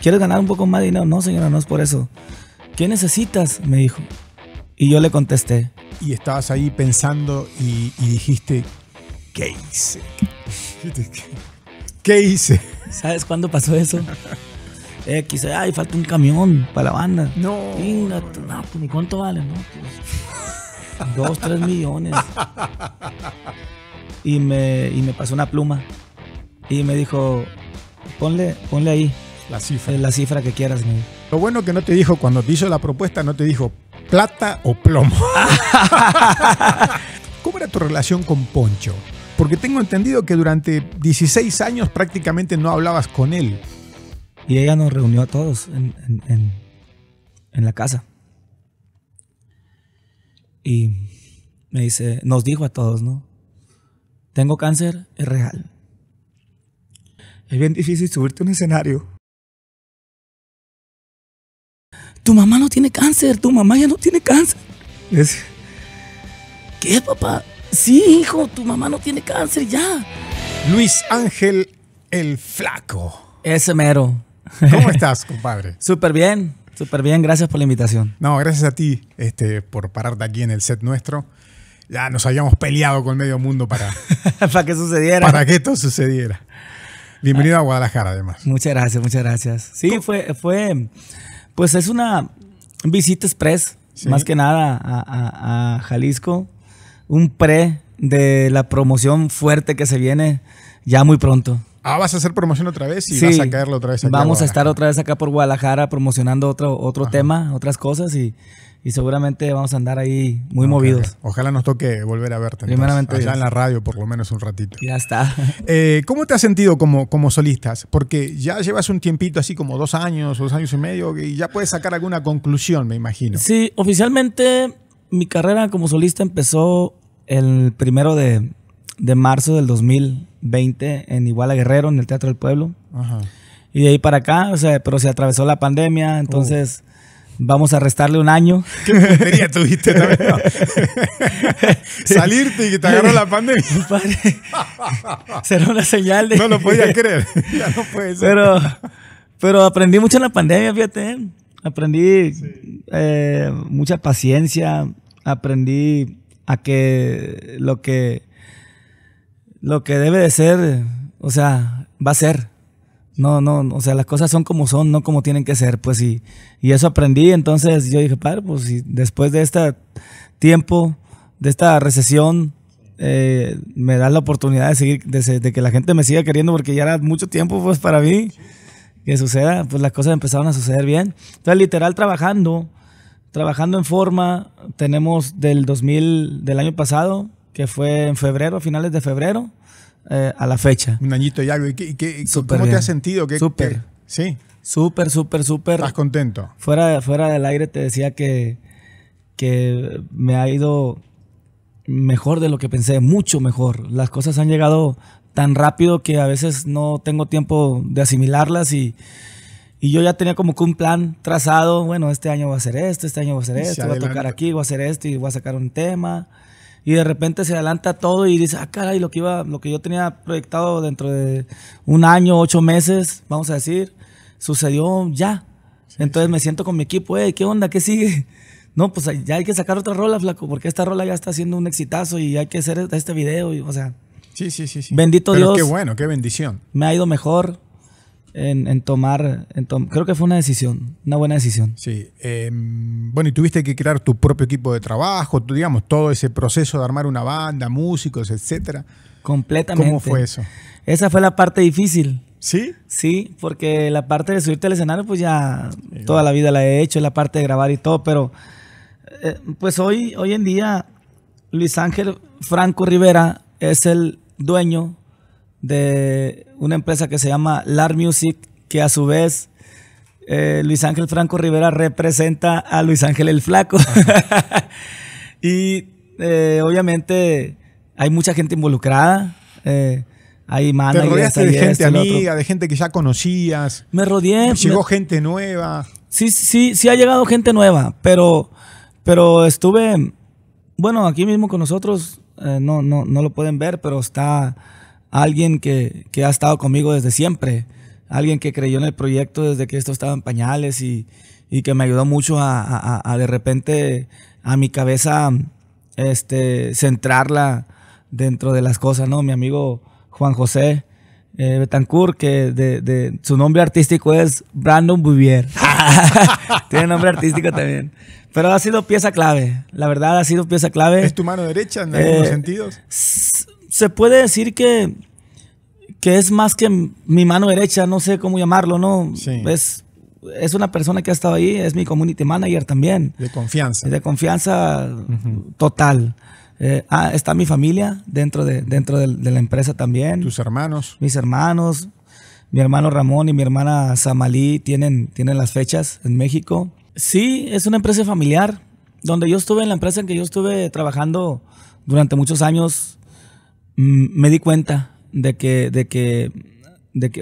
¿Quieres ganar un poco más de dinero? No, señora, no es por eso. ¿Qué necesitas? Me dijo. Y yo le contesté. Y estabas ahí pensando y, dijiste, ¿qué hice? ¿Qué hice? ¿Sabes cuándo pasó eso? quise, ay, falta un camión para la banda. No. Venga, pues, cuánto vale? No, pues, dos, tres millones. Y me, y me pasó una pluma. Y me dijo, ponle, ponle ahí, la cifra. la cifra que quieras. ¿no? Lo bueno que no te dijo, cuando te hizo la propuesta, no te dijo plata o plomo. ¿Cómo era tu relación con Poncho? Porque tengo entendido que durante 16 años prácticamente no hablabas con él. Y ella nos reunió a todos en, en la casa. Y me dice, nos dijo a todos, ¿no? Tengo cáncer, es real. Es bien difícil subirte a un escenario tu mamá no tiene cáncer, tu mamá ya no tiene cáncer. ¿Qué, papá? Sí, hijo, tu mamá no tiene cáncer ya. Luis Ángel el Flaco. Es mero. ¿Cómo estás, compadre? Súper bien, súper bien. Gracias por la invitación. No, gracias a ti este, por pararte aquí en el set nuestro. Ya nos habíamos peleado con medio mundo para, para que sucediera. Para que esto sucediera. Bienvenido a Guadalajara, además. Muchas gracias, muchas gracias. Sí, fue, fue pues es una visita express, más que nada a, Jalisco. Un pre de la promoción fuerte que se viene ya muy pronto. Ah, vas a hacer promoción otra vez y vas a caerlo otra vez. vamos a, estar otra vez acá por Guadalajara promocionando otro, otro tema, otras cosas y y seguramente vamos a andar ahí muy movidos. Ojalá, nos toque volver a verte. Primeramente. en la radio, por lo menos un ratito. Ya está. Eh, ¿Cómo te has sentido como, como solistas? Porque ya llevas un tiempito, así como dos años, dos años y medio, y ya puedes sacar alguna conclusión, me imagino. Sí, oficialmente mi carrera como solista empezó el primero de, marzo del 2020 en Iguala Guerrero, en el Teatro del Pueblo. Y de ahí para acá, pero se atravesó la pandemia, entonces vamos a restarle un año. ¿Qué tontería tuviste Salirte y que te agarró la pandemia. será una señal de... No lo podía creer, ya no puede ser. Pero, pero aprendí mucho en la pandemia, fíjate. Aprendí eh, mucha paciencia, aprendí a que lo que lo que debe de ser, o sea, va a ser no, no, o sea, las cosas son como son, no como tienen que ser, pues, y, y eso aprendí, entonces yo dije, padre, pues, después de este tiempo, de esta recesión, eh, me da la oportunidad de seguir, de, de, que la gente me siga queriendo, porque ya era mucho tiempo, pues, para mí, que suceda, pues, las cosas empezaron a suceder bien. Entonces, literal, trabajando, trabajando en forma, tenemos del 2000, del año pasado, que fue en febrero, a finales de febrero, eh, a la fecha. Un añito y algo. ¿Y qué, ¿Cómo te has sentido? ¿Qué, súper. sí. Súper, súper, súper. ¿Estás contento? Fuera, fuera del aire te decía que, que me ha ido mejor de lo que pensé, mucho mejor. Las cosas han llegado tan rápido que a veces no tengo tiempo de asimilarlas y, y yo ya tenía como que un plan trazado, bueno, este año voy a hacer esto, este año voy a hacer esto, voy a tocar aquí, voy a hacer esto y voy a sacar un tema y de repente se adelanta todo y dice, ah, caray, lo que, iba, lo que yo tenía proyectado dentro de un año, ocho meses, vamos a decir, sucedió ya. Entonces me siento con mi equipo, hey, ¿qué onda? ¿Qué sigue? No, pues ya hay que sacar otra rola, flaco, porque esta rola ya está haciendo un exitazo y hay que hacer este video, y, o sea. Sí, sí, sí. sí. Bendito Dios. Qué bueno, qué bendición. Me ha ido mejor en, tomar, creo que fue una decisión, una buena decisión. Sí, em, bueno, y tuviste que crear tu propio equipo de trabajo, digamos, todo ese proceso de armar una banda, músicos, etcétera. Completamente. ¿Cómo fue eso? Esa fue la parte difícil. ¿Sí? Sí, porque la parte de subirte al escenario, pues ya toda la vida la he hecho, la parte de grabar y todo, pero eh, pues hoy, hoy en día Luis Ángel Franco Rivera es el dueño de una empresa que se llama LAR Music, que a su vez eh, Luis Ángel Franco Rivera representa a Luis Ángel el Flaco. y eh, obviamente hay mucha gente involucrada. Eh, hay managers, rodeaste de gente amiga, de gente que ya conocías. Me rodeé. Llegó gente nueva. Sí, sí, sí ha llegado gente nueva, pero, pero estuve, bueno, aquí mismo con nosotros, no, no, no lo pueden ver, pero está alguien que, ha estado conmigo desde siempre, alguien que creyó en el proyecto desde que esto estaba en pañales y, que me ayudó mucho a, de repente a mi cabeza este, centrarla dentro de las cosas, ¿no? Mi amigo Juan José, eh, Betancourt, que de, su nombre artístico es Brandon Bouvier. Tiene nombre artístico también. Pero ha sido pieza clave. La verdad, ha sido pieza clave. ¿Es tu mano derecha en eh, sentidos? se puede decir que, que es más que mi mano derecha, no sé cómo llamarlo, ¿no? Es, es una persona que ha estado ahí, es mi community manager también. De confianza. De confianza total. Eh, ah, está mi familia dentro, de, dentro la empresa también. Tus hermanos. Mis hermanos. Mi hermano Ramón y mi hermana Samalí tienen, tienen las fechas en México. Sí, es una empresa familiar. Donde yo estuve en la empresa en que yo estuve trabajando durante muchos años, Mm, me di cuenta de que, de que,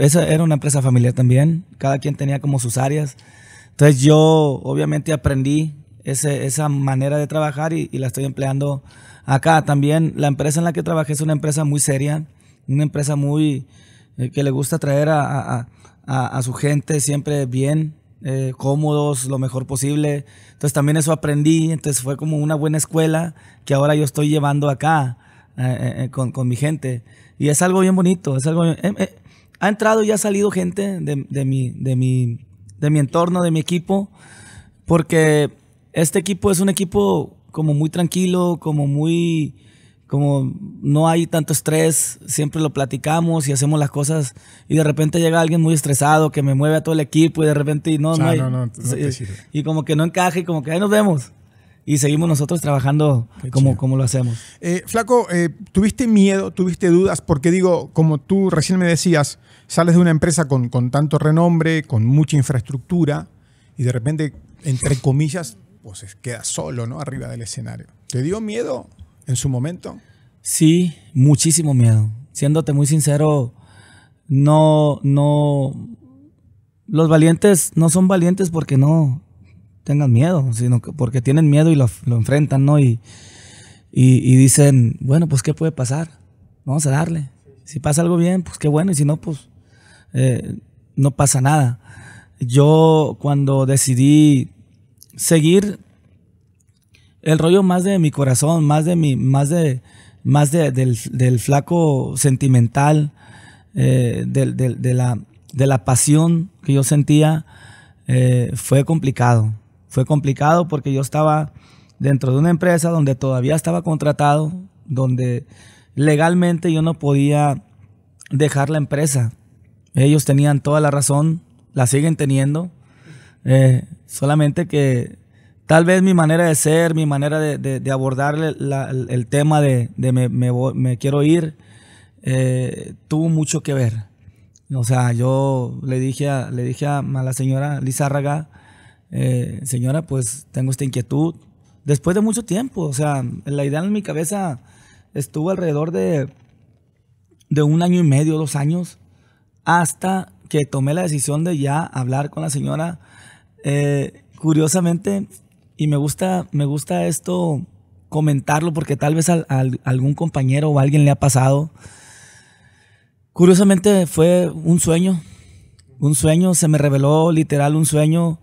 esa era una empresa familiar también, cada quien tenía como sus áreas. Entonces yo obviamente aprendí esa manera de trabajar y, la estoy empleando acá también. La empresa en la que trabajé es una empresa muy seria, una empresa muy eh, que le gusta traer a, su gente siempre bien, eh, cómodos, lo mejor posible. Entonces también eso aprendí, entonces fue como una buena escuela que ahora yo estoy llevando acá. Eh, eh, con, mi gente. Y es algo bien bonito, es algo... Eh, ha entrado y ha salido gente de, de, mi, de, mi, de mi entorno, de mi equipo, porque este equipo es un equipo como muy tranquilo, como muy... como no hay tanto estrés, siempre lo platicamos y hacemos las cosas y de repente llega alguien muy estresado que me mueve a todo el equipo y de repente no, no, ah, y, como que no encaja y como que ahí nos vemos y seguimos nosotros trabajando como, como lo hacemos. Eh, flaco, eh, ¿tuviste miedo, tuviste dudas? Porque digo, como tú recién me decías, sales de una empresa con, con tanto renombre, con mucha infraestructura, y de repente, entre comillas, pues quedas solo, ¿no? Arriba del escenario. ¿Te dio miedo en su momento? Sí, muchísimo miedo. Siéndote muy sincero, no, no, los valientes no son valientes porque no, tengan miedo, sino que porque tienen miedo y lo, enfrentan, ¿no? Y, dicen, bueno, pues ¿qué puede pasar? Vamos a darle. Si pasa algo bien, pues qué bueno, y si no, pues eh, no pasa nada. Yo cuando decidí seguir el rollo más de mi corazón, más de mi, más de, más de, del, flaco sentimental, eh, de, la, pasión que yo sentía, eh, fue complicado fue complicado porque yo estaba dentro de una empresa donde todavía estaba contratado, donde legalmente yo no podía dejar la empresa. Ellos tenían toda la razón, la siguen teniendo, eh, solamente que tal vez mi manera de ser, mi manera de, abordar el tema de, me, quiero ir, eh, tuvo mucho que ver. O sea, yo le dije a, le dije a, la señora Lizárraga, eh, señora, pues tengo esta inquietud. Después de mucho tiempo, o sea, la idea en mi cabeza estuvo alrededor de, de un año y medio, dos años, hasta que tomé la decisión de ya hablar con la señora. Eh, curiosamente, y me gusta, me gusta esto comentarlo porque tal vez algún compañero o alguien le ha pasado. Curiosamente fue un sueño, un sueño, se me reveló literal un sueño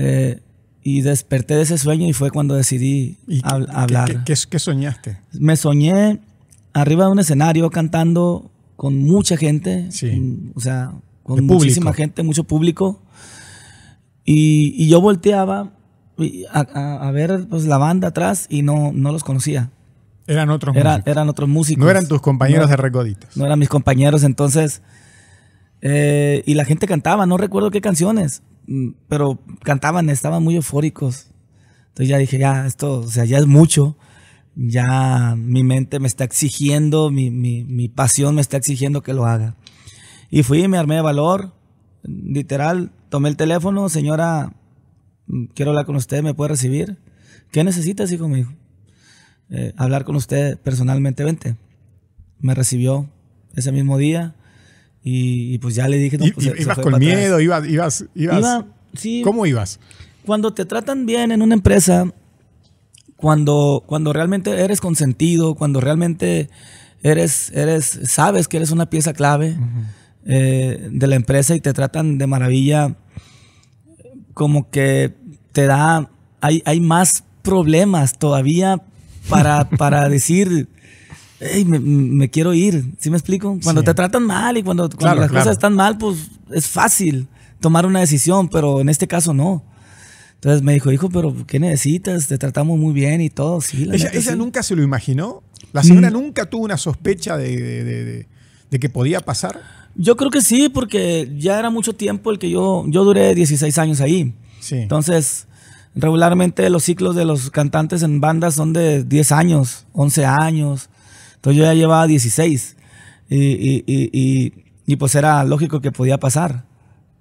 eh, y desperté de ese sueño y fue cuando decidí hablar. Qué, soñaste? Me soñé arriba de un escenario cantando con mucha gente, sí. o sea, con muchísima gente, mucho público. Y, yo volteaba a, ver pues, la banda atrás y no, no los conocía. Eran otros músicos. Eran otros músicos. No eran tus compañeros de Recoditos. No eran mis compañeros, entonces... Eh, y la gente cantaba, no recuerdo qué canciones, Mm, pero cantaban, estaban muy eufóricos. Entonces ya dije, ya, esto, o sea, ya es mucho. Ya mi mente me está exigiendo, mi, pasión me está exigiendo que lo haga. Y fui, me armé de valor, literal, tomé el teléfono, señora, mm, quiero hablar con usted, ¿me puede recibir? ¿Qué necesitas, hijo mío? Eh, hablar con usted personalmente, vente. Me recibió ese mismo día, y, pues ya le dije, no, pues, ibas con miedo, ibas, ibas, ibas. ¿Cómo ibas? Cuando te tratan bien en una empresa, cuando, cuando realmente eres consentido, cuando realmente eres, eres, sabes que eres una pieza clave eh, de la empresa y te tratan de maravilla, como que te da, hay, más problemas todavía para, para decir, me, quiero ir. ¿Sí me explico? Cuando te tratan mal y cuando, las cosas están mal, pues es fácil tomar una decisión, pero en este caso no. Entonces me dijo, hijo, pero ¿qué necesitas? Te tratamos muy bien y todo. Sí, ella, nunca se lo imaginó. La señora mm. nunca tuvo una sospecha de, que podía pasar. Yo creo que sí, porque ya era mucho tiempo el que yo, yo duré 16 años ahí. Entonces, regularmente los ciclos de los cantantes en bandas son de 10 años, 11 años. Entonces yo ya llevaba 16 y, y, y, y pues era lógico que podía pasar.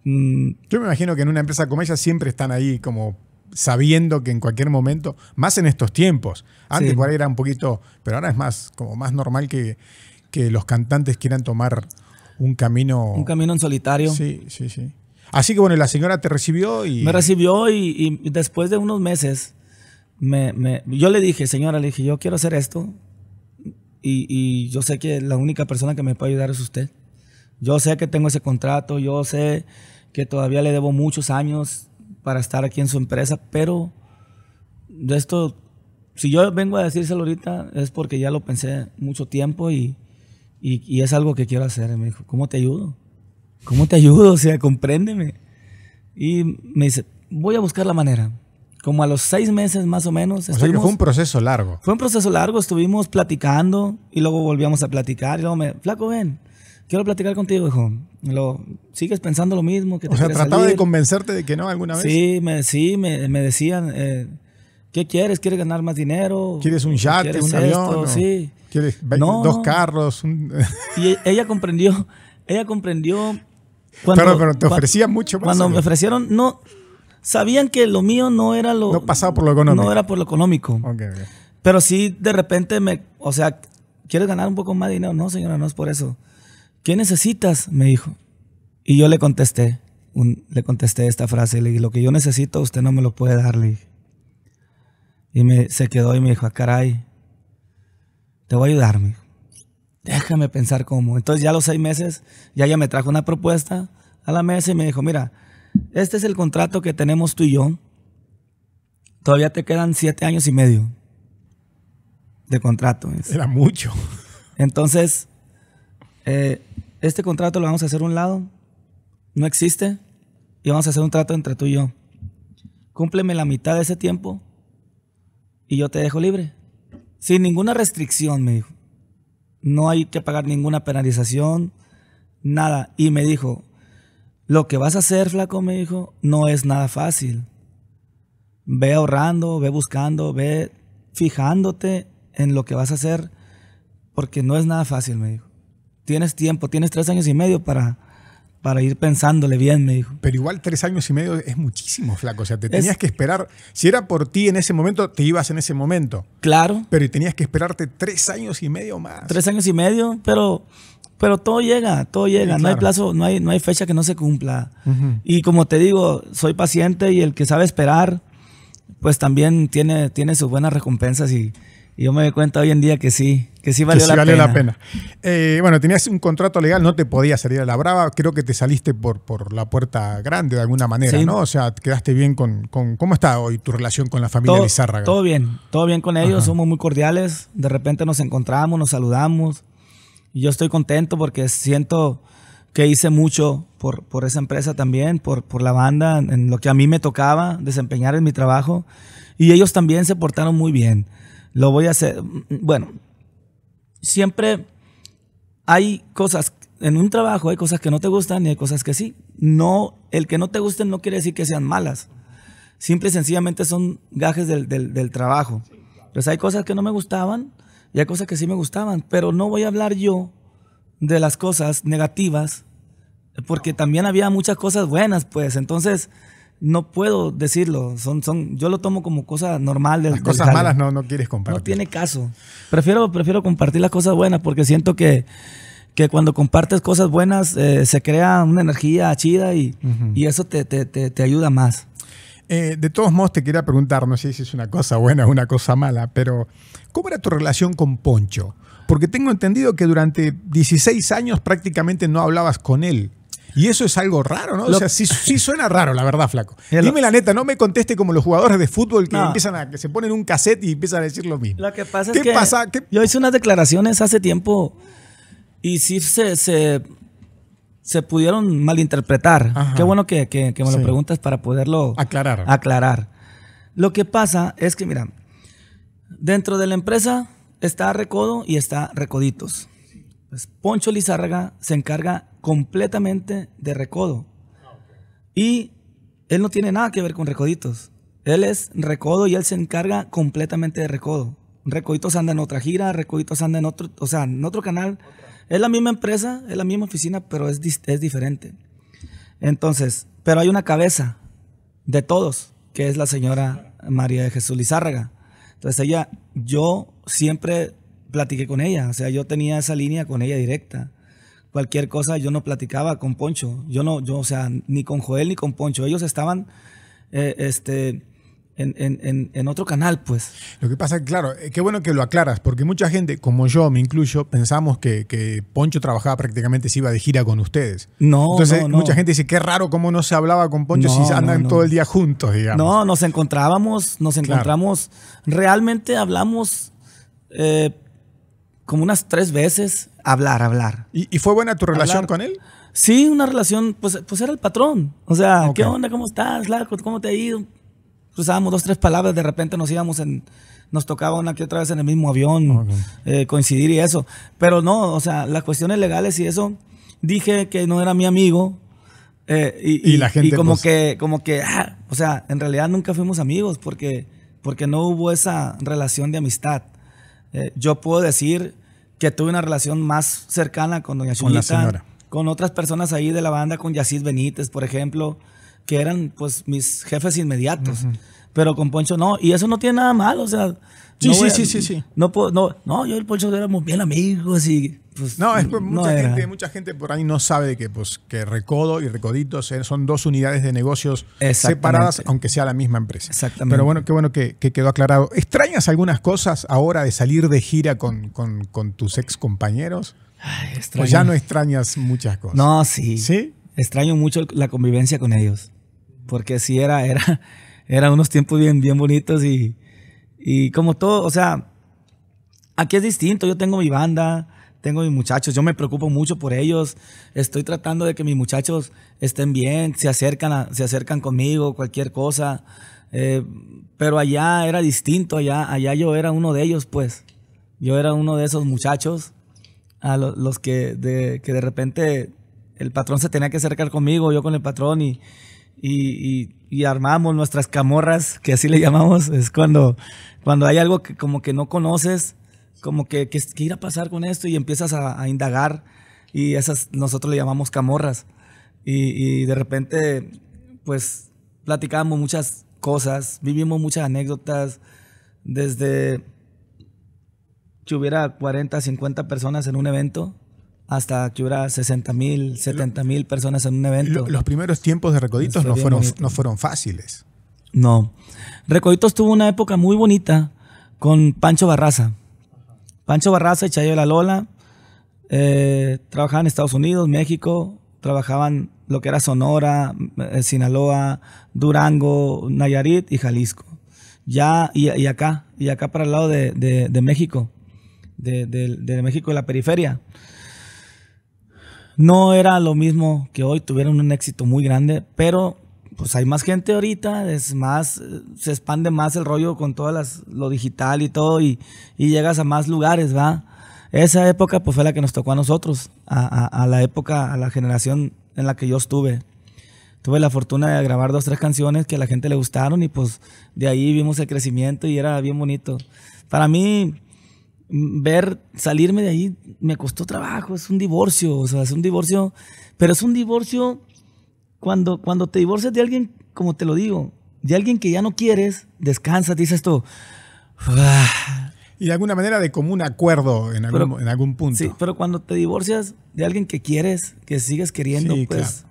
Mm. Yo me imagino que en una empresa como ella siempre están ahí como sabiendo que en cualquier momento, más en estos tiempos, antes por ahí era un poquito, pero ahora es más como más normal que, que los cantantes quieran tomar un camino. Un camino en solitario. Sí, sí, sí. Así que bueno, la señora te recibió y... Me recibió y, después de unos meses, me, yo le dije, señora, le dije, yo quiero hacer esto, y, yo sé que la única persona que me puede ayudar es usted. Yo sé que tengo ese contrato, yo sé que todavía le debo muchos años para estar aquí en su empresa, pero de esto, si yo vengo a decírselo ahorita, es porque ya lo pensé mucho tiempo y, y es algo que quiero hacer. me dijo, ¿cómo te ayudo? ¿Cómo te ayudo? O sea, compréndeme. Y me dice, voy a buscar la manera como a los seis meses más o menos. O fue un proceso largo. Fue un proceso largo, estuvimos platicando y luego volvíamos a platicar. Y luego me, flaco, ven, quiero platicar contigo, hijo. lo ¿sigues pensando lo mismo? Que o sea, trataba de convencerte de que no alguna vez. Sí, me, sí, me, decían, eh, ¿qué quieres? ¿Quieres ganar más dinero? ¿Quieres un yate, un avión? Sí. ¿Quieres dos carros? y e, ella comprendió, ella comprendió... Cuando, pero, te ofrecía mucho más. Cuando me ofrecieron, no, sabían que lo mío no era lo... No pasaba por lo económico. No era por lo económico. Okay, okay. Pero sí, de repente me... O sea, ¿quieres ganar un poco más de dinero? No, señora, no es por eso. ¿Qué necesitas? Me dijo. Y yo le contesté. le contesté esta frase. Le dije, lo que yo necesito usted no me lo puede dar. Le dije. Y me, se quedó y me dijo, ah, caray, te voy a ayudar, me Déjame pensar cómo. Entonces ya a los seis meses, ya ella me trajo una propuesta a la mesa y me dijo, mira, este es el contrato que tenemos tú y yo. Todavía te quedan siete años y medio de contrato. Era mucho. Entonces, eh, este contrato lo vamos a hacer un lado. No existe. Y vamos a hacer un trato entre tú y yo. Cúmpleme la mitad de ese tiempo y yo te dejo libre. Sin ninguna restricción, me dijo. No hay que pagar ninguna penalización, nada. Y me dijo, lo que vas a hacer, flaco, me dijo, no es nada fácil. Ve ahorrando, ve buscando, ve fijándote en lo que vas a hacer, porque no es nada fácil, me dijo. Tienes tiempo, tienes tres años y medio para, para ir pensándole bien, me dijo. Pero igual tres años y medio es muchísimo, flaco. O sea, te tenías que esperar. Si era por ti en ese momento, te ibas en ese momento. Claro. Pero tenías que esperarte tres años y medio más. Tres años y medio, pero pero todo llega, todo llega. No hay plazo, no hay, no hay fecha que no se cumpla. Y como te digo, soy paciente y el que sabe esperar, pues también tiene, tiene sus buenas recompensas y, yo me doy cuenta hoy en día que sí, que sí valió, la, pena. la pena. Eh, bueno, tenías un contrato legal, no te podías salir a la brava, creo que te saliste por, por la puerta grande de alguna manera, ¿no? O sea, quedaste bien con, ¿Cómo está hoy tu relación con la familia todo, Todo bien, todo bien con ellos, somos muy cordiales, de repente nos encontramos, nos saludamos, y yo estoy contento porque siento que hice mucho por, esa empresa también, por, la banda, en lo que a mí me tocaba desempeñar en mi trabajo. Y ellos también se portaron muy bien. Lo voy a hacer, bueno, siempre hay cosas, en un trabajo hay cosas que no te gustan y hay cosas que sí. No, el que no te gusten no quiere decir que sean malas. Simple y sencillamente son gajes del, del trabajo. Pues hay cosas que no me gustaban, y cosas que sí me gustaban, pero no voy a hablar yo de las cosas negativas, porque también había muchas cosas buenas, pues entonces no puedo decirlo, son, son, yo lo tomo como cosa normal. de las cosas malas no, no quieres compartir. No tiene caso. Prefiero, prefiero compartir las cosas buenas porque siento que, que cuando compartes cosas buenas eh, se crea una energía chida y, eso te ayuda más. Eh, de todos modos, te quería preguntar, no sé si es una cosa buena o una cosa mala, pero ¿cómo era tu relación con Poncho? Porque tengo entendido que durante 16 años prácticamente no hablabas con él. Y eso es algo raro, ¿no? o sea, sí, suena raro, la verdad, flaco. Dime la neta, no me conteste como los jugadores de fútbol que empiezan a, que se ponen un cassette y empiezan a decir lo mismo. Lo que pasa es que yo hice unas declaraciones hace tiempo y sí se, se, se pudieron malinterpretar. Qué bueno que, que, me lo preguntas para poderlo aclarar. aclarar. Lo que pasa es que, mira, dentro de la empresa está Recodo y está Recoditos. Pues Poncho Lizárraga se encarga completamente de Recodo. Y él no tiene nada que ver con Recoditos. Él es Recodo y él se encarga completamente de Recodo. Recoditos anda en otra gira, Recoditos anda en otro, o sea, en otro canal. Es la misma empresa, es la misma oficina, pero es, diferente. Entonces, pero hay una cabeza de todos, que es la señora María de Jesús Lizárraga. Entonces ella, yo siempre platiqué con ella, o sea, yo tenía esa línea con ella directa. Cualquier cosa yo no platicaba con Poncho, yo no, yo, o sea, ni con Joel ni con Poncho, ellos estaban, eh, este, en, otro canal, pues. Lo que pasa, claro, eh, qué bueno que lo aclaras, porque mucha gente, como yo me incluyo, pensamos que, Poncho trabajaba prácticamente, si iba de gira con ustedes. No, Entonces, mucha gente dice, qué raro cómo no se hablaba con Poncho si andan todo el día juntos, digamos. No, nos encontrábamos, nos encontramos, realmente hablamos eh, como unas tres veces, hablar, hablar. ¿Y, fue buena tu relación con él? Sí, una relación, pues, pues era el patrón. O sea, ¿qué onda? ¿Cómo estás, ¿Cómo te ha ido? cruzábamos dos, tres palabras, de repente nos íbamos en, nos tocaba una que otra vez en el mismo avión, eh, coincidir y eso. Pero no, o sea, las cuestiones legales y eso, dije que no era mi amigo. Eh, y, la gente. como pues. que, como que, ah, o sea, en realidad nunca fuimos amigos porque, porque no hubo esa relación de amistad. Eh, yo puedo decir que tuve una relación más cercana con Doña Chulita, con, con otras personas ahí de la banda, con Yacid Benítez, por ejemplo que eran pues mis jefes inmediatos. Pero con Poncho no, y eso no tiene nada malo, o sea... Sí, sí, sí, sí, No, no, yo y Poncho éramos bien amigos y... Pues, no, es, mucha, gente, por ahí no sabe que, pues, que Recodo y Recoditos eh, son dos unidades de negocios separadas, aunque sea la misma empresa. Exactamente. Pero bueno, qué bueno que, quedó aclarado. ¿Extrañas algunas cosas ahora de salir de gira con, tus ex compañeros? Ay, ¿O ya no extrañas muchas cosas? No, sí. ¿Sí? Extraño mucho la convivencia con ellos porque sí era, era, unos tiempos bien, bien bonitos y, como todo, o sea, aquí es distinto, yo tengo mi banda, tengo mis muchachos, yo me preocupo mucho por ellos, estoy tratando de que mis muchachos estén bien, se acercan, a, se acercan conmigo, cualquier cosa, eh, pero allá era distinto, allá, allá yo era uno de ellos, pues, yo era uno de esos muchachos, a los que de, que de repente el patrón se tenía que acercar conmigo, yo con el patrón y y, armamos nuestras camorras, que así le llamamos, es cuando, cuando hay algo que como que no conoces, como que, que, a pasar con esto y empiezas a, indagar y esas nosotros le llamamos camorras. Y, y de repente, pues platicamos muchas cosas, vivimos muchas anécdotas, desde que hubiera 40, 50 personas en un evento, hasta que hubiera 60 mil, 70 mil personas en un evento. los primeros tiempos de Recoditos no fueron, no fueron fáciles. No. Recoditos tuvo una época muy bonita con Pancho Barraza. Pancho Barraza y Chayo la Lola eh, trabajaban en Estados Unidos, México, trabajaban lo que era Sonora, eh, Sinaloa, Durango, Nayarit y Jalisco. Ya, y, acá, y acá para el lado de, México, de, de México de la periferia no era lo mismo que hoy, tuvieron un éxito muy grande, pero pues hay más gente ahorita, es más, se expande más el rollo con todo lo digital y todo, y, llegas a más lugares, ¿va? Esa época pues fue la que nos tocó a nosotros, a, a, la época, a la generación en la que yo estuve. Tuve la fortuna de grabar dos, tres canciones que a la gente le gustaron y pues de ahí vimos el crecimiento y era bien bonito. Para mí, ver, salirme de ahí me costó trabajo, es un divorcio, o sea, es un divorcio, pero es un divorcio cuando, cuando te divorcias de alguien, como te lo digo, de alguien que ya no quieres, descansa, te dices esto ah". Y de alguna manera de común acuerdo en algún, punto. Sí, pero cuando te divorcias de alguien que quieres, que sigues queriendo, sí, pues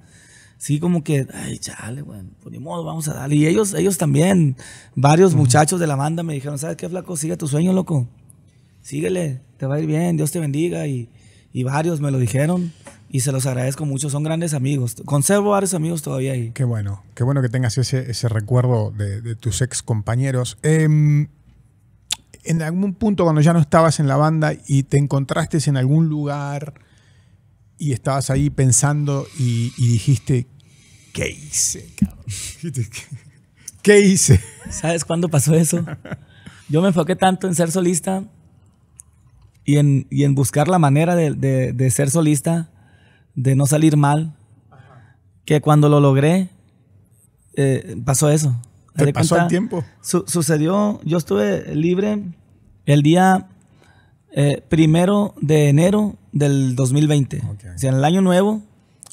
sí como que, ay, chale, bueno pues por ni modo, vamos a darle. Y ellos, ellos también, varios muchachos de la banda me dijeron, ¿sabes qué, flaco? Sigue tu sueño, loco síguele, te va a ir bien, Dios te bendiga. Y, y varios me lo dijeron y se los agradezco mucho. Son grandes amigos. Conservo varios amigos todavía ahí. Qué bueno, qué bueno que tengas ese, ese recuerdo de, de, tus ex compañeros. Em, en algún punto, cuando ya no estabas en la banda y te encontraste en algún lugar y estabas ahí pensando y, dijiste, ¿qué hice, ¿Qué hice? ¿Sabes cuándo pasó eso? Yo me enfoqué tanto en ser solista y en, y en buscar la manera de, de, ser solista, de no salir mal, que cuando lo logré, eh, pasó eso. Te pasó el tiempo. sucedió, yo estuve libre el día eh, primero de enero del 2020. O sea, en el año nuevo.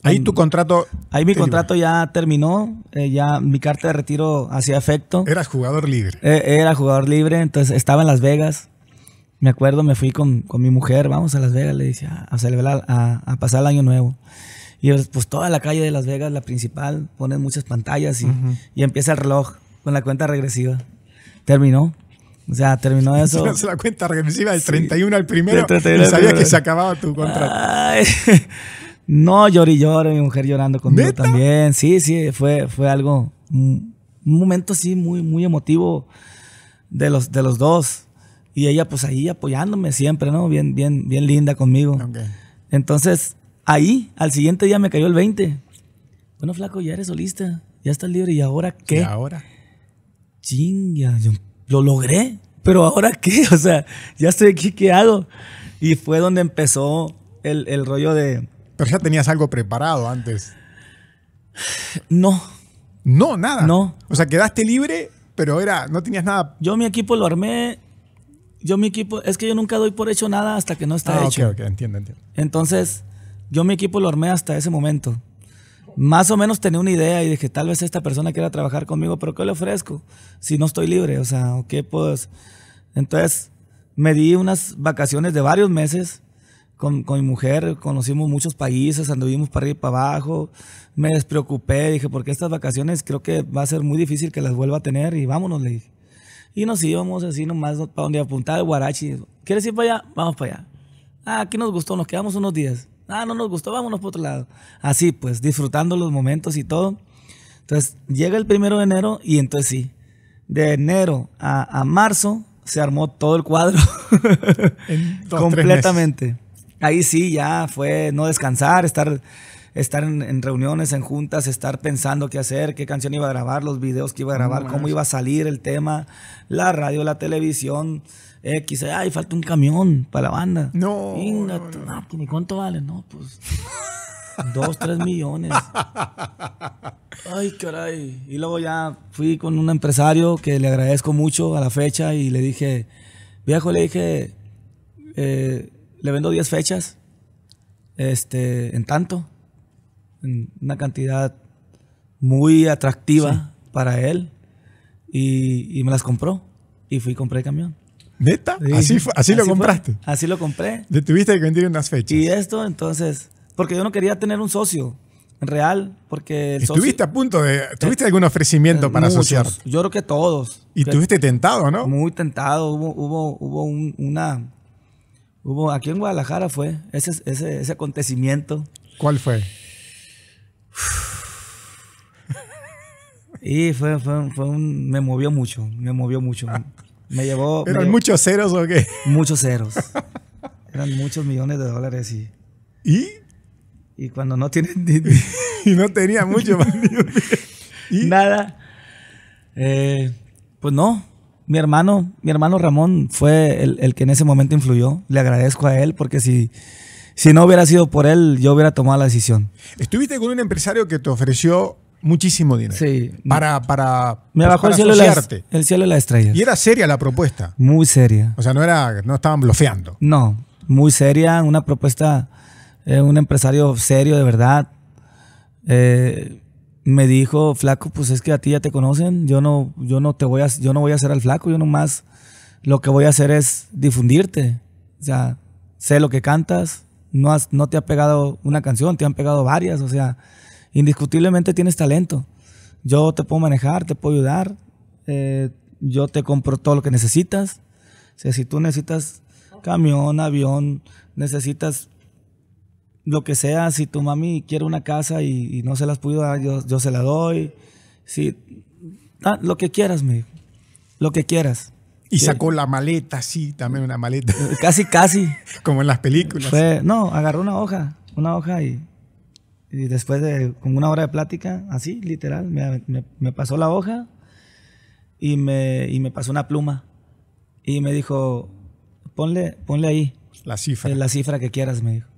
Ahí tu contrato. Ahí mi contrato ya terminó, eh, ya mi carta de retiro hacía efecto. Eras jugador libre. era jugador libre, entonces estaba en Las Vegas me acuerdo, me fui con, mi mujer, vamos a Las Vegas, le decía a, celebrar, a, pasar el año nuevo. Y pues toda la calle de Las Vegas, la principal, ponen muchas pantallas y, empieza el reloj con la cuenta regresiva. Terminó. O sea, terminó eso. la cuenta regresiva del 31 al primero. y sabía que se acababa tu contrato. no, lloré y mi mujer llorando conmigo también. Sí, sí, fue, fue algo, un, un momento así muy, muy emotivo de los, de los dos. Y ella pues ahí apoyándome siempre, ¿no? Bien, bien, bien linda conmigo. Okay. Entonces, ahí, al siguiente día me cayó el 20. Bueno, flaco, ya eres solista, ya estás libre, ¿y ahora qué? ¿Y ahora? Chinga, yo lo logré, pero ¿ahora qué? O sea, ya estoy aquí, Y fue donde empezó el, el rollo de... Pero ya tenías algo preparado antes. No. No, nada. No. O sea, quedaste libre, pero era, no tenías nada. Yo mi equipo lo armé yo mi equipo, es que yo nunca doy por hecho nada hasta que no está ah, hecho. Ok, entiendo, entiendo. Entonces, yo mi equipo lo armé hasta ese momento. Más o menos tenía una idea y dije, tal vez esta persona quiera trabajar conmigo, pero ¿qué le ofrezco si no estoy libre? O sea, ¿qué puedo. pues? Entonces, me di unas vacaciones de varios meses con, con mi mujer, conocimos muchos países, anduvimos para arriba y para abajo, me despreocupé, dije, porque estas vacaciones creo que va a ser muy difícil que las vuelva a tener y vámonos, le dije. Y nos íbamos así nomás para donde apuntaba el guarachi. ¿Quieres ir para allá? Vamos para allá. Ah, aquí nos gustó, nos quedamos unos días. Ah, no nos gustó, vámonos para otro lado. Así pues, disfrutando los momentos y todo. Entonces llega el primero de enero y entonces sí, de enero a, marzo se armó todo el cuadro completamente. Ahí sí, ya fue no descansar, estar estar en, reuniones, en juntas, estar pensando qué hacer, qué canción iba a grabar, los videos que iba a grabar, cómo iba a salir el tema, la radio, la televisión. X, ay, falta un camión para la banda. No. cuánto vale, no, pues. dos, tres millones. Ay, caray. Y luego ya fui con un empresario que le agradezco mucho a la fecha y le dije, viejo, le dije, eh, le vendo diez fechas, este, en tanto una cantidad muy atractiva para él y, me las compró. Y fui y compré el camión. ¿Neta? Así, así, lo compraste. así lo compré. tuviste que vender unas fechas. Y esto, entonces, porque yo no quería tener un socio real, porque... Estuviste a punto de... ¿Tuviste algún ofrecimiento para asociar? Yo creo que todos. Y tuviste tentado, ¿no? Muy tentado. Hubo, hubo, una... Hubo, aquí en Guadalajara fue ese, ese, ese acontecimiento. ¿Cuál fue? Y fue, fue, me movió mucho, me movió mucho. Me llevó... ¿Eran muchos ceros o qué? Muchos ceros. Eran muchos millones de dólares y... ¿Y? Y cuando no tienen... y no tenía mucho, ¿Y? Nada. Eh, pues no, mi hermano, mi hermano Ramón fue el, que en ese momento influyó. Le agradezco a él porque si, si no hubiera sido por él, yo hubiera tomado la decisión. Estuviste con un empresario que te ofreció muchísimo dinero. Sí. Para, para, Me el, cielo el cielo de las Y era seria la propuesta. Muy seria. O sea, no, era, no estaban bloqueando. No, muy seria, una propuesta, eh, un empresario serio de verdad. Eh, me dijo, flaco, pues es que a ti ya te conocen, yo no, yo no te voy a, yo no voy a hacer al flaco, yo nomás lo que voy a hacer es difundirte. O sea, sé lo que cantas, no, has, no te ha pegado una canción, te han pegado varias, o sea, indiscutiblemente tienes talento. Yo te puedo manejar, te puedo ayudar, eh, yo te compro todo lo que necesitas. si tú necesitas camión, avión, necesitas lo que sea, si tu mami quiere una casa y, no se las puedo dar, yo, yo se la doy. Si, ah, lo que quieras, mi Lo que quieras. Y sacó la maleta, sí, también una maleta. Eh, casi, casi. Como en las películas. no, agarró una hoja, una hoja y, y después de una hora de plática, así, literal, me, pasó la hoja y me, me pasó una pluma. Y me dijo, ponle, ponle ahí. La cifra. Eh, la cifra que quieras, me dijo.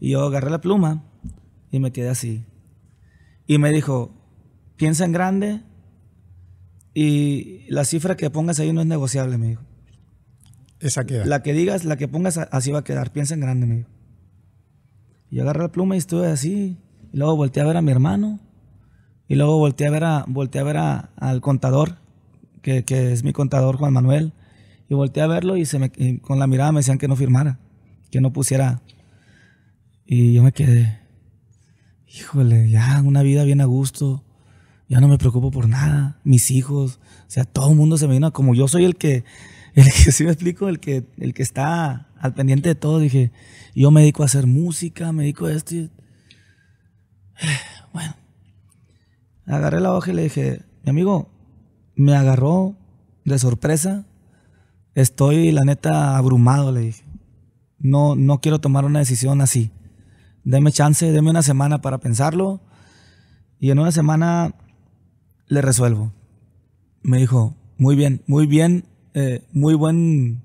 Y yo agarré la pluma y me quedé así. Y me dijo, piensa en grande, y la cifra que pongas ahí no es negociable, me dijo. Esa queda. La que digas, la que pongas, así va a quedar. Piensa en grande, me dijo. Y agarré la pluma y estuve así. Y luego volteé a ver a mi hermano. Y luego volteé a ver, a, a ver al contador, que, es mi contador, Juan Manuel. Y volteé a verlo y, se me, con la mirada me decían que no firmara, que no pusiera. Y yo me quedé. Híjole, ya, una vida bien a gusto ya no me preocupo por nada, mis hijos, o sea, todo el mundo se me vino, como yo soy el que, el que, sí me explico, el que, el que está al pendiente de todo, dije, yo me dedico a hacer música, me dedico a esto, y, bueno, agarré la hoja y le dije, mi amigo, me agarró de sorpresa, estoy la neta abrumado, le dije, no, no quiero tomar una decisión así, deme chance, deme una semana para pensarlo, y en una semana le resuelvo. Me dijo, muy bien, muy bien, eh, muy buen,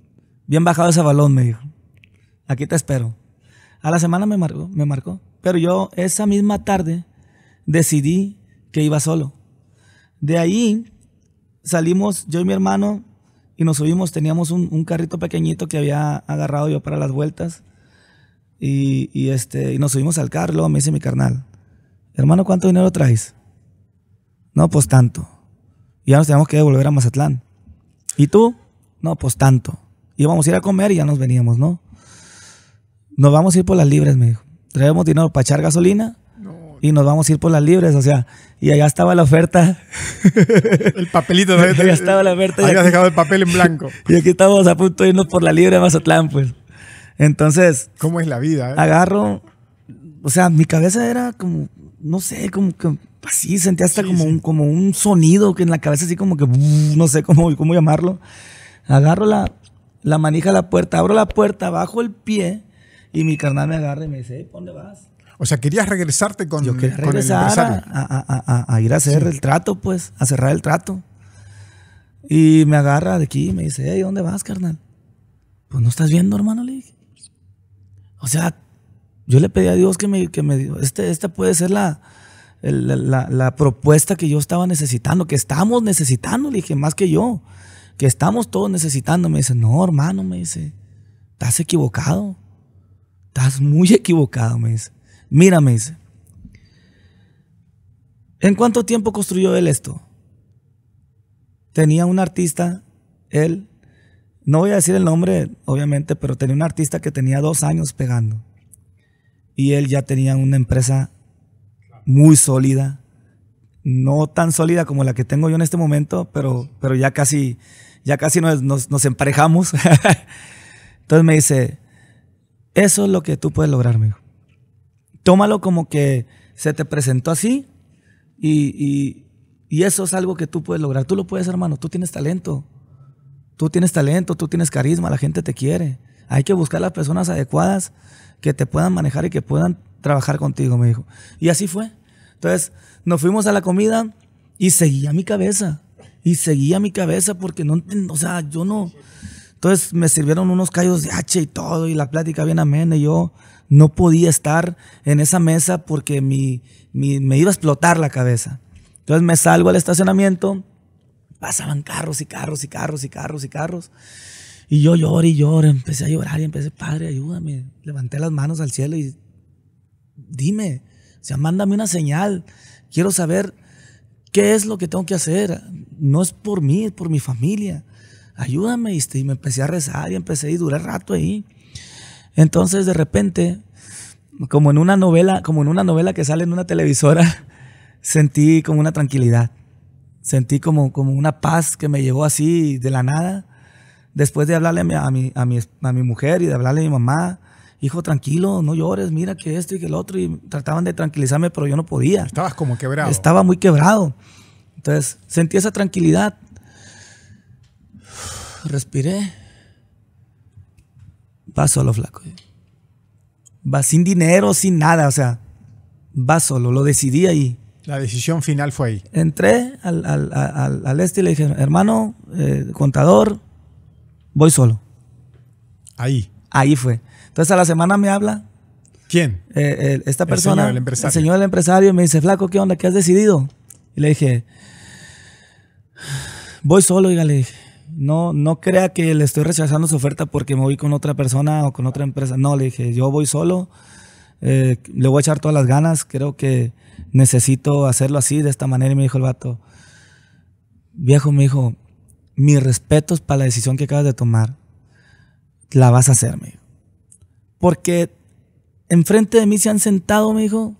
bien bajado ese balón, me dijo. Aquí te espero. A la semana me marcó, me marcó. Pero yo esa misma tarde decidí que iba solo. De ahí salimos yo y mi hermano y nos subimos. Teníamos un, carrito pequeñito que había agarrado yo para las vueltas. Y, este, y nos subimos al carro. me dice mi carnal, hermano, ¿cuánto dinero traes? No, pues tanto. Ya nos teníamos que devolver a Mazatlán. ¿Y tú? No, pues tanto. Íbamos a ir a comer y ya nos veníamos, ¿no? Nos vamos a ir por las libres, me dijo. Traemos dinero para echar gasolina y nos vamos a ir por las libres, o sea, y allá estaba la oferta. El papelito, allá estaba la oferta. Habías dejado el papel en blanco. Y aquí estamos a punto de irnos por la libre a Mazatlán, pues. Entonces. ¿Cómo es la vida? Eh? Agarro. O sea, mi cabeza era como. No sé, como que Así, pues sí, sentí hasta como, Un, como un sonido que en la cabeza así como que, no sé cómo, cómo llamarlo. Agarro la, la manija a la puerta, abro la puerta, bajo el pie y mi carnal me agarra y me dice, ¿dónde vas? O sea, querías regresarte con, regresar el A, a, a, a, ir a hacer el trato, pues, a cerrar el trato. Y me agarra de aquí y me dice, hey, ¿dónde vas, carnal? Pues no estás viendo, hermano, le O sea, yo le pedí a Dios que me, que me este, esta puede ser la, la, propuesta que yo estaba necesitando, que estamos necesitando, le dije, más que yo, que estamos todos necesitando. Me dice, no, hermano, me dice, estás equivocado, estás muy equivocado, me dice. Mira, me dice, ¿en cuánto tiempo construyó él esto? Tenía un artista, él, no voy a decir el nombre, obviamente, pero tenía un artista que tenía dos años pegando. Y él ya tenía una empresa muy sólida, no tan sólida como la que tengo yo en este momento, pero, pero ya casi, ya casi nos, nos, emparejamos. Entonces me dice, eso es lo que tú puedes lograr, amigo. Tómalo como que se te presentó así y, y eso es algo que tú puedes lograr. Tú lo puedes, hermano, tú tienes talento. Tú tienes talento, tú tienes carisma, la gente te quiere. Hay que buscar las personas adecuadas que te puedan manejar y que puedan trabajar contigo, me dijo. Y así fue. Entonces, nos fuimos a la comida y seguía mi cabeza. Y seguía mi cabeza porque no o sea, yo no. Entonces me sirvieron unos callos de hacha y todo, y la plática bien amena. Y yo no podía estar en esa mesa porque me iba a explotar la cabeza. Entonces me salgo al estacionamiento, pasaban carros y carros y carros y carros y carros. Y yo lloro y lloro empecé a llorar y empecé, Padre, ayúdame. Levanté las manos al cielo y dime, o sea, mándame una señal. Quiero saber qué es lo que tengo que hacer. No es por mí, es por mi familia. Ayúdame, Y este, me empecé a rezar y empecé y duré rato ahí. Entonces, de repente, como en una novela, como en una novela que sale en una televisora, sentí como una tranquilidad. Sentí como, como una paz que me llegó así de la nada después de hablarle a mi, a mi, mujer y de hablarle a mi mamá, hijo, tranquilo, no llores, mira que esto y que el otro, y trataban de tranquilizarme, pero yo no podía. Estabas como quebrado. Estaba muy quebrado. Entonces, sentí esa tranquilidad. Respiré. Va solo, flaco. Va sin dinero, sin nada, o sea, va solo, lo decidí ahí. La decisión final fue ahí. Entré al, al, al, al este y le dije, hermano, eh, contador, voy solo. Ahí. Ahí fue. Entonces a la semana me habla. ¿Quién? Eh, eh, esta persona. El señor, el empresario. El señor, empresario, me dice, Flaco, ¿qué onda? ¿Qué has decidido? Y le dije, voy solo, y No, no crea que le estoy rechazando su oferta porque me voy con otra persona o con otra empresa. No, le dije, yo voy solo, eh, le voy a echar todas las ganas, creo que necesito hacerlo así, de esta manera. Y me dijo el vato, viejo, me dijo, mis respetos para la decisión que acabas de tomar, la vas a hacer, me dijo. Porque enfrente de mí se han sentado, me dijo,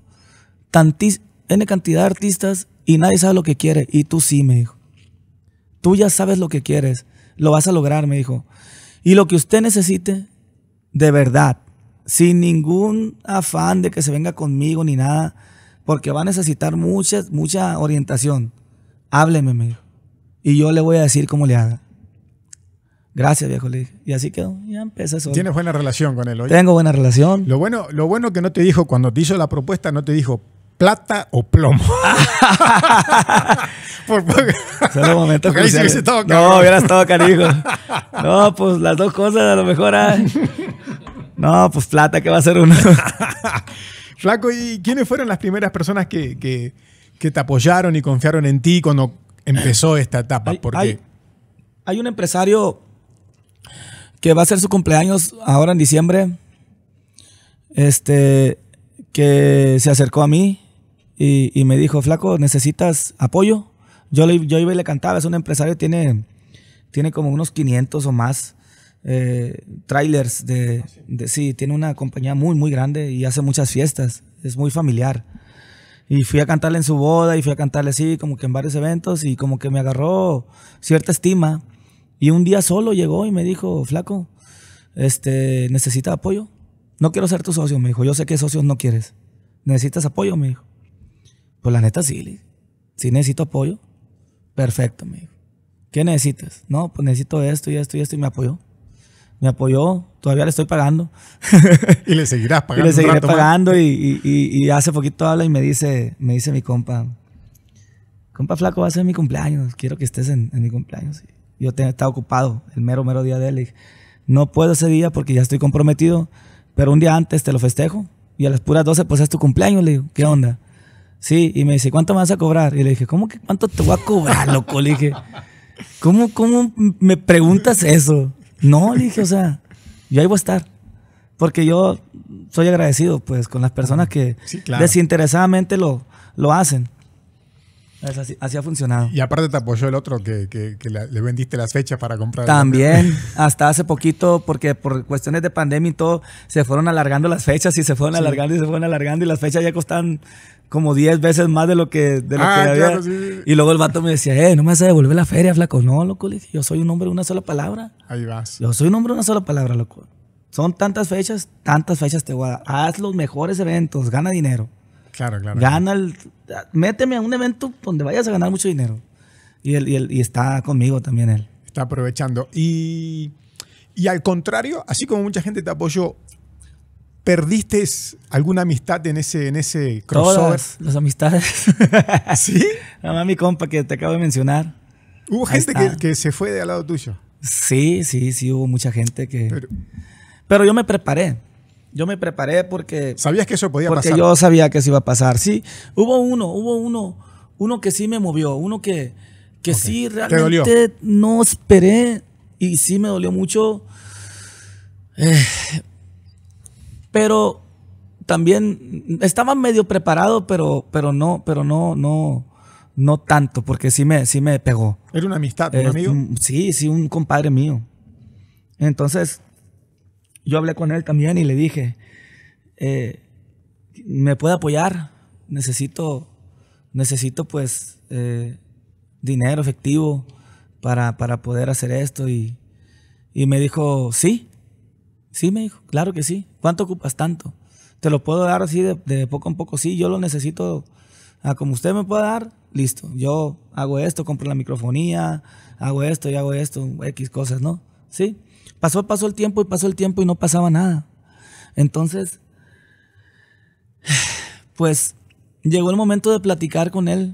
tantis, cantidad de artistas y nadie sabe lo que quiere. Y tú sí, me dijo. Tú ya sabes lo que quieres. Lo vas a lograr, me dijo. Y lo que usted necesite, de verdad, sin ningún afán de que se venga conmigo ni nada, porque va a necesitar mucha, mucha orientación. Hábleme, me dijo. Y yo le voy a decir cómo le haga. Gracias, viejo, le Y así quedó. Ya empecé eso. Tienes buena relación con él hoy. Tengo buena relación. Lo bueno, lo bueno que no te dijo cuando te hizo la propuesta, no te dijo plata o plomo. Solo No, hubiera estado carijo. No, pues las dos cosas a lo mejor. No, pues plata, que va a ser uno? Flaco, ¿y quiénes fueron las primeras personas que, que te apoyaron y confiaron en ti cuando empezó esta etapa? ¿por porque hay, un empresario que va a hacer su cumpleaños ahora en diciembre, este, que se acercó a mí y, me dijo, flaco, ¿necesitas apoyo? Yo, le, yo iba y le cantaba, es un empresario, tiene, tiene como unos 500 o más. Eh, trailers de, sí, tiene una compañía muy, muy grande y hace muchas fiestas, es muy familiar. Y fui a cantarle en su boda y fui a cantarle así, como que en varios eventos y como que me agarró cierta estima. Y un día solo llegó y me dijo, flaco, este, ¿necesitas apoyo? No quiero ser tu socio, me dijo. Yo sé que socios no quieres. ¿Necesitas apoyo? Me dijo. Pues la neta sí, sí necesito apoyo. Perfecto, me dijo. ¿Qué necesitas? No, pues necesito esto y esto y esto y me apoyó me apoyó, todavía le estoy pagando. y le seguirás pagando. y le seguiré pagando y, hace poquito habla y me dice, me dice mi compa, compa flaco, va a ser mi cumpleaños, quiero que estés en, mi cumpleaños. Yo estaba ocupado el mero, mero día de él. Dije, no puedo ese día porque ya estoy comprometido, pero un día antes te lo festejo y a las puras 12 pues es tu cumpleaños, le digo, ¿qué onda? Sí, y me dice, ¿cuánto me vas a cobrar? Y le dije, ¿cómo que cuánto te voy a cobrar, loco? Le dije, ¿cómo, cómo me preguntas eso? No, dije, o sea, yo ahí voy a estar. Porque yo soy agradecido, pues, con las personas que desinteresadamente lo, lo hacen así, ha funcionado. Y aparte te apoyó el otro que, le vendiste las fechas para comprar. También, hasta hace poquito, porque por cuestiones de pandemia y todo, se fueron alargando las fechas y se fueron alargando y se fueron alargando y las fechas ya costan como 10 veces más de lo que, ah, había. Y luego el vato me decía, eh, no me hace devolver la feria, flaco. No, loco, yo soy un hombre de una sola palabra. Ahí vas. Yo soy un hombre de una sola palabra, loco. Son tantas fechas, tantas fechas te voy a dar. Haz los mejores eventos, gana dinero. Claro, claro. Gana el, méteme a un evento donde vayas a ganar mucho dinero. Y, y, y está conmigo también él. Está aprovechando. Y, y al contrario, así como mucha gente te apoyó, ¿Perdiste alguna amistad en ese, en ese crossover? Todas las amistades. ¿Sí? más mi compa que te acabo de mencionar. ¿Hubo gente que, se fue de al lado tuyo? Sí, sí, sí, hubo mucha gente que... Pero yo me preparé. Yo me preparé porque... ¿Sabías que eso podía pasar? Porque yo sabía que eso iba a pasar. Sí, hubo uno, hubo uno, uno que sí me movió, uno que, que sí realmente no esperé y sí me dolió mucho. Eh, pero también estaba medio preparado, pero, pero no, pero no, no, no tanto, porque sí me, sí me pegó. ¿Era una amistad, un amigo? Sí, sí, un compadre mío. Entonces, yo hablé con él también y le dije, eh, ¿me puede apoyar? Necesito, necesito pues eh, dinero, efectivo, para, para, poder hacer esto. Y, y me dijo, sí, sí, me dijo, claro que sí. ¿Cuánto ocupas tanto? Te lo puedo dar así de, de poco a poco, sí, yo lo necesito. A ah, como usted me pueda dar, listo. Yo hago esto, compro la microfonía, hago esto y hago esto, X cosas, ¿no? Sí, Pasó, pasó el tiempo y pasó el tiempo y no pasaba nada. Entonces, pues llegó el momento de platicar con él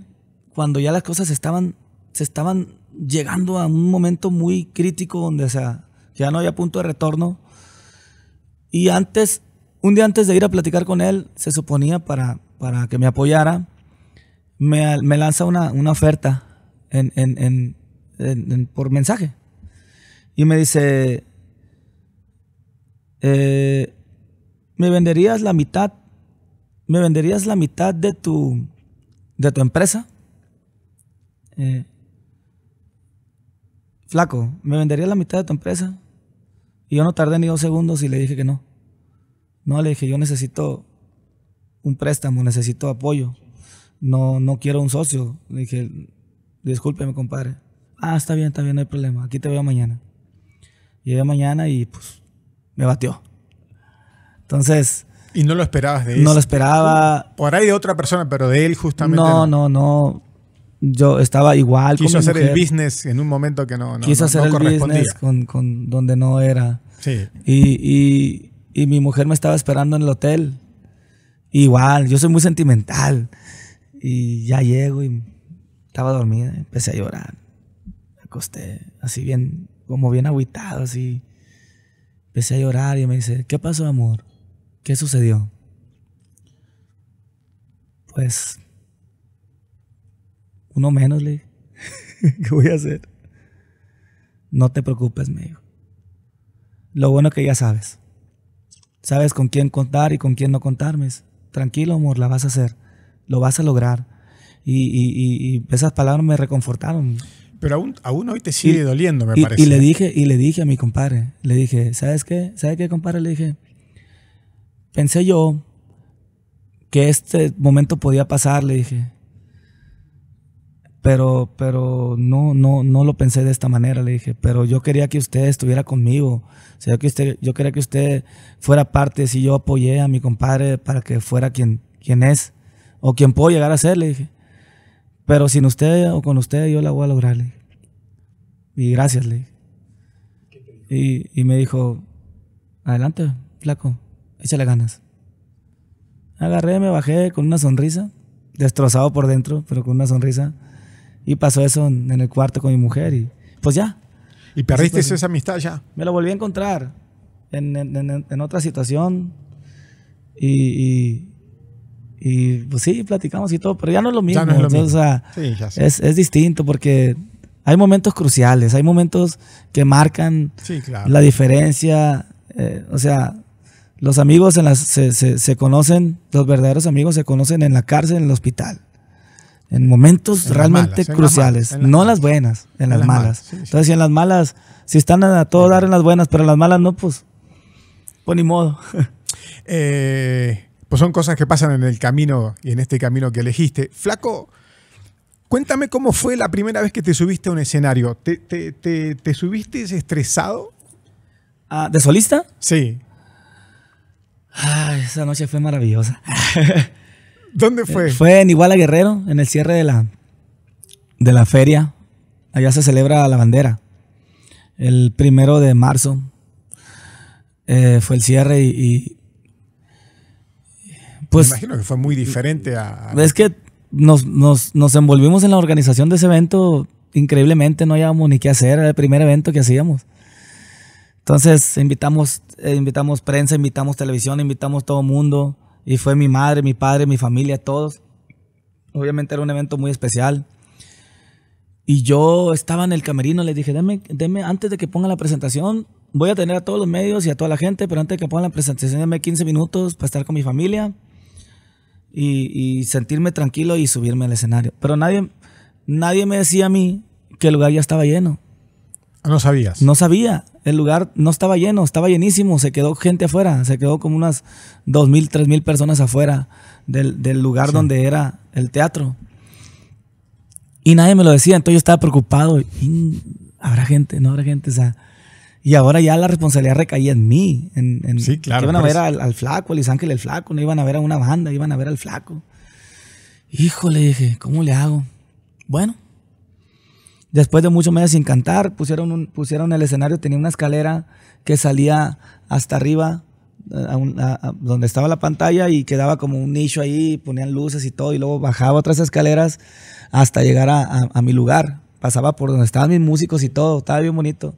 cuando ya las cosas estaban, se estaban llegando a un momento muy crítico donde sea, ya no había punto de retorno. Y antes, un día antes de ir a platicar con él, se suponía para, para que me apoyara, me, lanza una, oferta por mensaje. Y me dice, eh, me venderías la mitad, me venderías la mitad de tu, de tu empresa. Eh, flaco, me venderías la mitad de tu empresa. Y yo no tardé ni dos segundos y le dije que no. No, le dije, yo necesito un préstamo, necesito apoyo. No, no quiero un socio. Le dije, discúlpeme, compadre. Ah, está bien, está bien, no hay problema. Aquí te veo mañana. Llegué mañana y pues me batió. Entonces... Y no lo esperabas de él. No lo esperaba. Uh, por ahí de otra persona, pero de él justamente. No, no, no. Yo estaba igual. Quiso hacer el business en un momento que no, no Quiso hacer el business con, donde no era. Sí. Y, y, mi mujer me estaba esperando en el hotel. Igual, yo soy muy sentimental. Y ya llego y estaba dormida. Empecé a llorar. Me acosté así bien, como bien aguitado, así. Empecé a llorar y me dice, ¿qué pasó, amor? ¿Qué sucedió? Pues, uno menos, le ¿qué voy a hacer? No te preocupes, me Lo bueno que ya sabes. Sabes con quién contar y con quién no contarme. Tranquilo, amor, la vas a hacer. Lo vas a lograr. Y, y esas palabras me reconfortaron. Pero aún, aún hoy te sigue doliendo, me parece. Y le, dije, y le dije a mi compadre, le dije, ¿sabes qué? ¿Sabes qué, compadre? Le dije, pensé yo que este momento podía pasar, le dije. Pero, pero no, no, no lo pensé de esta manera, le dije. Pero yo quería que usted estuviera conmigo. O sea, que usted, yo quería que usted fuera parte. Si yo apoyé a mi compadre para que fuera quien, quien es o quien puedo llegar a ser, le dije. Pero sin usted o con usted yo la voy a lograrle y gracias, le y, me dijo, adelante, flaco, échale ganas. Agarré, me bajé con una sonrisa, destrozado por dentro, pero con una sonrisa. Y pasó eso en, el cuarto con mi mujer y pues ya. ¿Y perdiste esa amistad ya? Me la volví a encontrar en, otra situación y y pues sí, platicamos y todo, pero ya no es lo mismo. es Es, distinto porque hay momentos cruciales, hay momentos que marcan la diferencia. Eh, o sea, los amigos se, conocen, los verdaderos amigos se conocen en la cárcel, en el hospital. En momentos realmente cruciales, no las buenas, en, las, malas. Entonces, si en las malas, si están a todo dar en las buenas, pero en las malas no, pues, pues ni modo. eh, pues son cosas que pasan en el camino y en este camino que elegiste. Flaco, cuéntame cómo fue la primera vez que te subiste a un escenario. ¿Te, subiste estresado? Ah, ¿De solista? Sí. Ah, esa noche fue maravillosa. ¿Dónde fue? Eh, fue en Iguala Guerrero, en el cierre de la, de la feria. Allá se celebra la bandera. El primero de marzo eh, fue el cierre y pues, Me imagino que fue muy diferente a... Es que nos, nos, nos envolvimos en la organización de ese evento increíblemente, no hallábamos ni qué hacer, era el primer evento que hacíamos. Entonces invitamos, eh, invitamos prensa, invitamos televisión, invitamos todo mundo. Y fue mi madre, mi padre, mi familia, todos. Obviamente era un evento muy especial. Y yo estaba en el camerino, le dije, deme, deme, antes de que ponga la presentación, voy a tener a todos los medios y a toda la gente, pero antes de que ponga la presentación, deme 15 minutos para estar con mi familia y, sentirme tranquilo y subirme al escenario. Pero nadie, nadie me decía a mí que el lugar ya estaba lleno. No sabías. No sabía. El lugar no estaba lleno, estaba llenísimo. Se quedó gente afuera. Se quedó como unas 2.000, 3.000 personas afuera del, lugar donde era el teatro. Y nadie me lo decía. Entonces yo estaba preocupado. ¿Habrá gente? ¿No habrá gente? O sea, y ahora ya la responsabilidad recaía en mí. En, sí, claro. Iban a ver al, flaco, al ángel el flaco, no iban a ver a una banda, iban a ver al flaco. Híjole, dije, ¿cómo le hago? Bueno, después de muchos meses sin cantar, pusieron, pusieron el escenario, tenía una escalera que salía hasta arriba, eh, donde estaba la pantalla, y quedaba como un nicho ahí, ponían luces y todo, y luego bajaba otras escaleras hasta llegar a mi lugar. Pasaba por donde estaban mis músicos y todo, estaba bien bonito.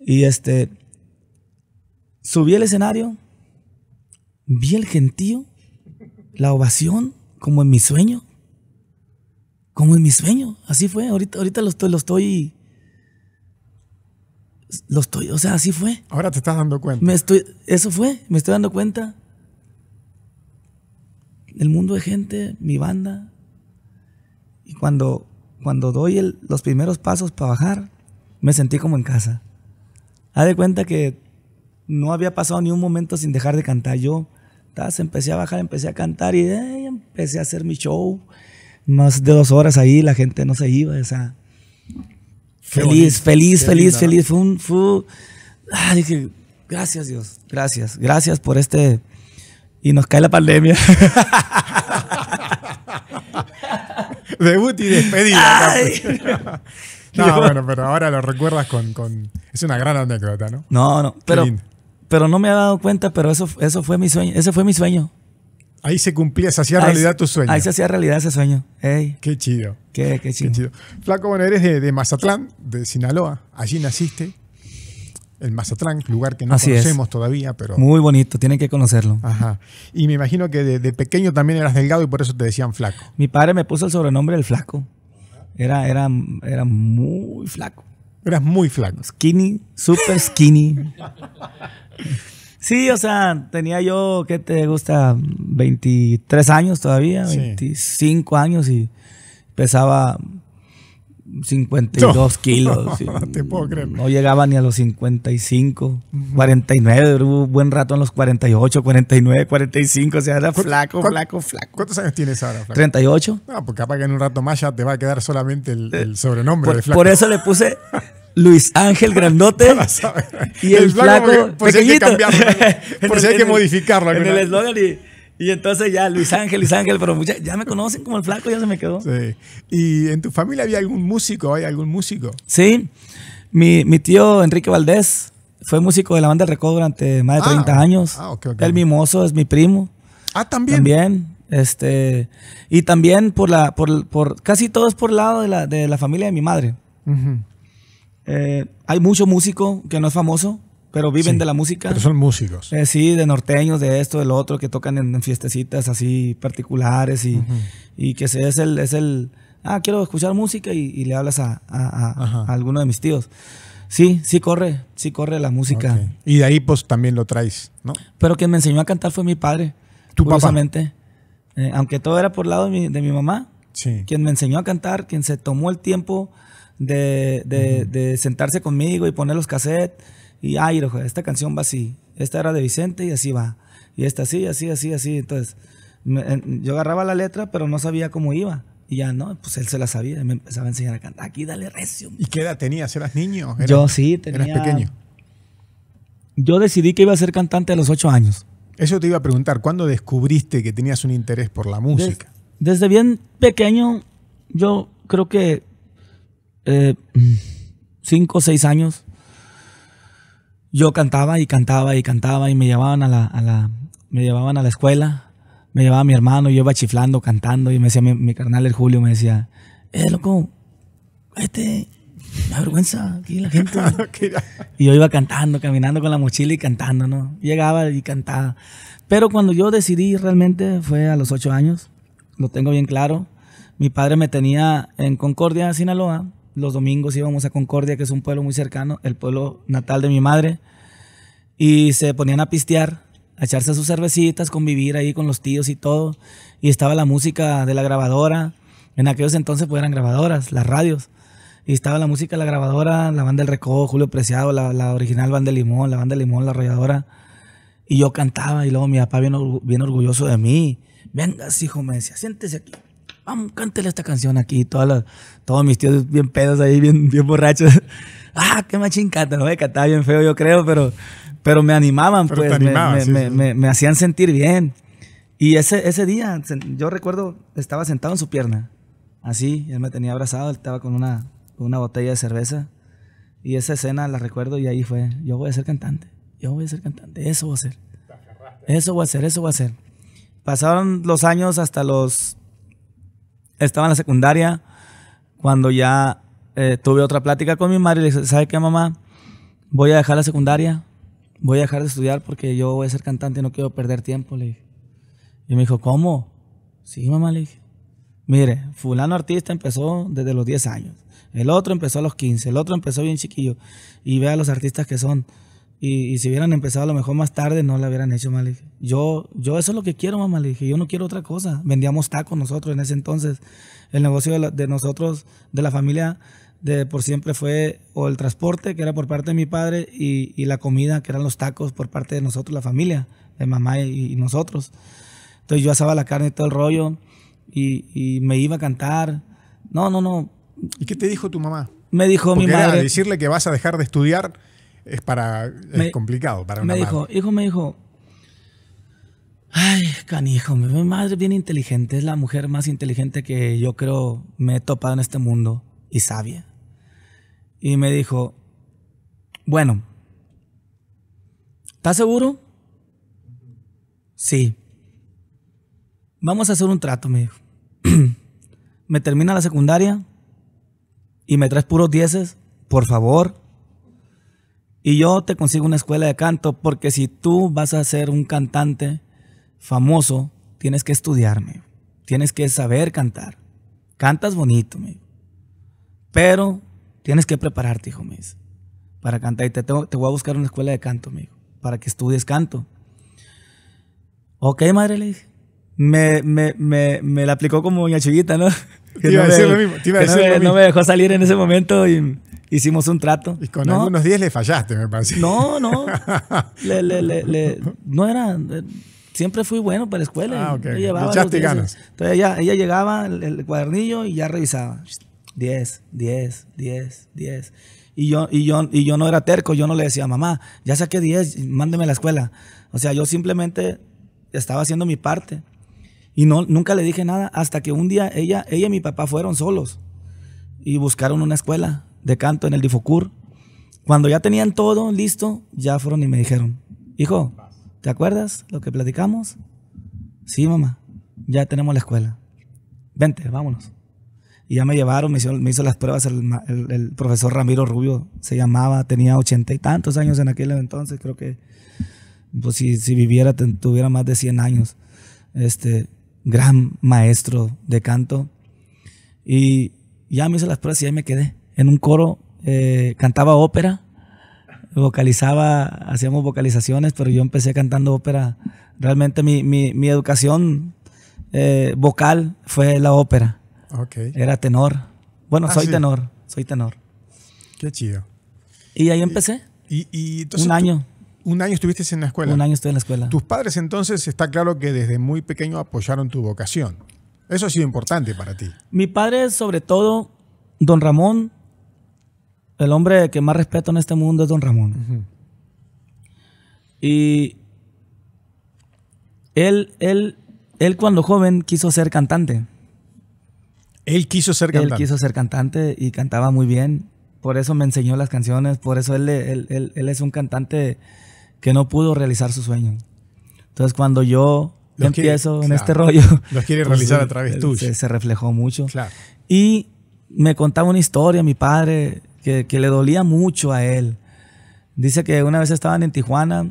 Y este, subí al escenario, vi el gentío, la ovación, como en mi sueño. Como en mi sueño, así fue. Ahorita, lo estoy, lo estoy. Lo estoy, o sea, así fue. Ahora te estás dando cuenta. Me estoy, eso fue, me estoy dando cuenta. El mundo de gente, mi banda. Y cuando, cuando doy los primeros pasos para bajar, me sentí como en casa. Haz de cuenta que no había pasado ni un momento sin dejar de cantar. Yo empecé a bajar, empecé a cantar y eh, empecé a hacer mi show. Más de dos horas ahí, la gente no se iba. feliz, feliz, feliz, feliz. Fue un. Ah, dije, gracias Dios, gracias, gracias por este. Y nos cae la pandemia. Debut y despedida. No, bueno, pero ahora lo recuerdas con, Es una gran anécdota, ¿no? No, no, pero, pero no me ha dado cuenta, pero eso, eso fue mi sueño. Ese fue mi sueño. Ahí se cumplía, se hacía realidad tu sueño. Ahí se hacía realidad ese sueño. Qué chido. Qué, chido. Flaco, bueno, eres de, Mazatlán, de Sinaloa. Allí naciste. El Mazatlán, lugar que no conocemos todavía, pero. Muy bonito, tienen que conocerlo. Ajá. Y me imagino que de, de pequeño también eras delgado y por eso te decían flaco. Mi padre me puso el sobrenombre del flaco. Era, era, era muy flaco. Era muy flaco. Skinny, super skinny. sí, o sea, tenía yo, ¿qué te gusta? 23 años todavía, 25 años y pesaba 52 kilos. no llegaba ni a los 55, 49, hubo un buen rato en los 48, 49, 45, o sea, era flaco, flaco, flaco. ¿Cuántos años tienes ahora? Flaco? 38. No, porque capaz que en un rato más ya te va a quedar solamente el, sobrenombre por, de flaco. Por eso le puse Luis Ángel Grandote y el, flaco, Por si hay que, por si hay que modificarlo. En el eslogan y y entonces ya Luis Ángel, Luis Ángel, pero ya me conocen como el flaco, ya se me quedó. Sí. ¿Y en tu familia había algún músico? ¿Hay algún músico? Sí, mi, tío Enrique Valdés fue músico de la banda del Recodo durante más de 30 ah, años. Ah, ok, El mimoso es mi primo. Ah, también. También. Este, y también por la, por, por casi todos por lado de la, de la familia de mi madre. Eh, hay mucho músico que no es famoso, pero viven de la música. Pero son músicos. Eh, sí, de norteños, de esto, del otro, que tocan en, fiestecitas así particulares y, y que se, es el, es el, ah, quiero escuchar música y, le hablas a, a, alguno de mis tíos. Sí, sí corre, sí corre la música. Y de ahí pues también lo traes, ¿no? Pero quien me enseñó a cantar fue mi padre. Tu eh, aunque todo era por lado de mi, de mi mamá. Sí. Quien me enseñó a cantar, quien se tomó el tiempo de, de, de sentarse conmigo y poner los cassettes y ay, esta canción va así, esta era de Vicente y así va, y esta así, así, así, así. Entonces, yo agarraba la letra, pero no sabía cómo iba. Y ya no, pues él se la sabía me empezaba a enseñar a cantar. Aquí dale recio. ¿Y qué edad tenías? ¿Eras niño? yo sí, tenía. ¿Eras pequeño? Yo decidí que iba a ser cantante a los ocho años. Eso te iba a preguntar, ¿cuándo descubriste que tenías un interés por la música? desde, bien pequeño, yo creo que eh, cinco o seis años yo cantaba y cantaba y cantaba y me llevaban a la, me llevaban a la escuela, me llevaba mi hermano y yo iba chiflando, cantando y me decía mi, carnal el Julio, me decía, eh, loco, este, la vergüenza, aquí la gente. y yo iba cantando, caminando con la mochila y cantando, ¿no? Llegaba y cantaba. Pero cuando yo decidí realmente fue a los ocho años, lo tengo bien claro. Mi padre me tenía en Concordia, Sinaloa, los domingos íbamos a Concordia, que es un pueblo muy cercano, el pueblo natal de mi madre, y se ponían a pistear, a echarse sus cervecitas, convivir ahí con los tíos y todo, y estaba la música de la grabadora, en aquellos entonces pues eran grabadoras, las radios, y estaba la música de la grabadora, la banda del Recodo, Julio Preciado, la, original banda Limón, la banda Limón, la arrolladora, y yo cantaba, y luego mi papá bien, bien orgulloso de mí, vengas hijo, me decía, siéntese aquí, Cántele esta canción aquí. Todas todos mis tíos bien pedos ahí, bien, borrachos. ah, qué machín canta, no a cantar bien feo, yo creo, pero, pero me animaban, pues, me, me, Me, hacían sentir bien. Y ese, ese día, yo recuerdo, estaba sentado en su pierna, así, él me tenía abrazado, él estaba con una, botella de cerveza. Y esa escena la recuerdo y ahí fue, yo voy a ser cantante, yo voy a ser cantante, eso voy a ser. Eso voy a hacer, eso voy a hacer. Pasaron los años hasta los estaba en la secundaria cuando ya eh, tuve otra plática con mi madre y le dije, ¿sabe qué mamá? Voy a dejar la secundaria, voy a dejar de estudiar porque yo voy a ser cantante y no quiero perder tiempo, le Y me dijo, ¿cómo? Sí, mamá, le dije. Mire, fulano artista empezó desde los 10 años, el otro empezó a los 15, el otro empezó bien chiquillo y vea los artistas que son. Y, si hubieran empezado a lo mejor más tarde, no la hubieran hecho, mal Yo, yo eso es lo que quiero, mamá. Le dije, yo no quiero otra cosa. Vendíamos tacos nosotros en ese entonces. El negocio de, nosotros, de la familia, de por siempre fue o el transporte, que era por parte de mi padre, y, la comida, que eran los tacos por parte de nosotros, la familia, de mamá y, nosotros. Entonces yo asaba la carne y todo el rollo, y, me iba a cantar. No, no, no. ¿Y qué te dijo tu mamá? Me dijo mi madre. decirle que vas a dejar de estudiar es para es complicado para una me dijo hijo me dijo ay canijo mi madre es bien inteligente es la mujer más inteligente que yo creo me he topado en este mundo y sabia y me dijo bueno ¿estás seguro? sí vamos a hacer un trato me dijo me termina la secundaria y me traes puros dieces por favor y yo te consigo una escuela de canto porque si tú vas a ser un cantante famoso, tienes que estudiarme, tienes que saber cantar. Cantas bonito, me pero tienes que prepararte, hijo mío, para cantar. Y te, voy a buscar una escuela de canto, amigo, para que estudies canto. Ok, madre, le Me, la aplicó como doña ¿no? no me dejó salir en ese momento y hicimos un trato. Y con algunos 10 le fallaste, me parece. No, no. no era. Eh, siempre fui bueno para la escuela. Ah, ganas. Entonces ella, ella llegaba, el, cuadernillo, y ya revisaba. 10, 10, 10, 10. Y yo, y, yo, y yo no era terco, yo no le decía, mamá, ya saqué 10, mándeme a la escuela. O sea, yo simplemente estaba haciendo mi parte. Y no, nunca le dije nada hasta que un día ella, ella y mi papá fueron solos y buscaron una escuela de canto en el Difocur. Cuando ya tenían todo listo, ya fueron y me dijeron, hijo, ¿te acuerdas lo que platicamos? Sí, mamá, ya tenemos la escuela. Vente, vámonos. Y ya me llevaron, me hizo, las pruebas el, profesor Ramiro Rubio, se llamaba, tenía ochenta y tantos años en aquel entonces, creo que pues, si, si viviera tuviera más de 100 años. Este, gran maestro de canto. Y ya me hizo las pruebas y ahí me quedé en un coro, eh, cantaba ópera, vocalizaba, hacíamos vocalizaciones, pero yo empecé cantando ópera. Realmente mi, mi, educación eh, vocal fue la ópera. Era tenor. Bueno, ah, soy tenor, soy tenor. Qué chido. Y ahí empecé. Y, un año. un año estuviste en la escuela. Un año estuve en la escuela. Tus padres entonces está claro que desde muy pequeño apoyaron tu vocación. Eso ha sido importante para ti. Mi padre, sobre todo, don Ramón, el hombre que más respeto en este mundo es don Ramón. Y él, él, él cuando joven quiso ser cantante. Él quiso ser cantante. Él quiso ser cantante y cantaba muy bien. Por eso me enseñó las canciones. Por eso él, él, es un cantante que no pudo realizar su sueño. Entonces cuando yo empiezo en este rollo... Lo quiere pues, realizar a eh, través eh, tuyo. Se, se, reflejó mucho. Claro. Y me contaba una historia mi padre que, le dolía mucho a él. Dice que una vez estaban en Tijuana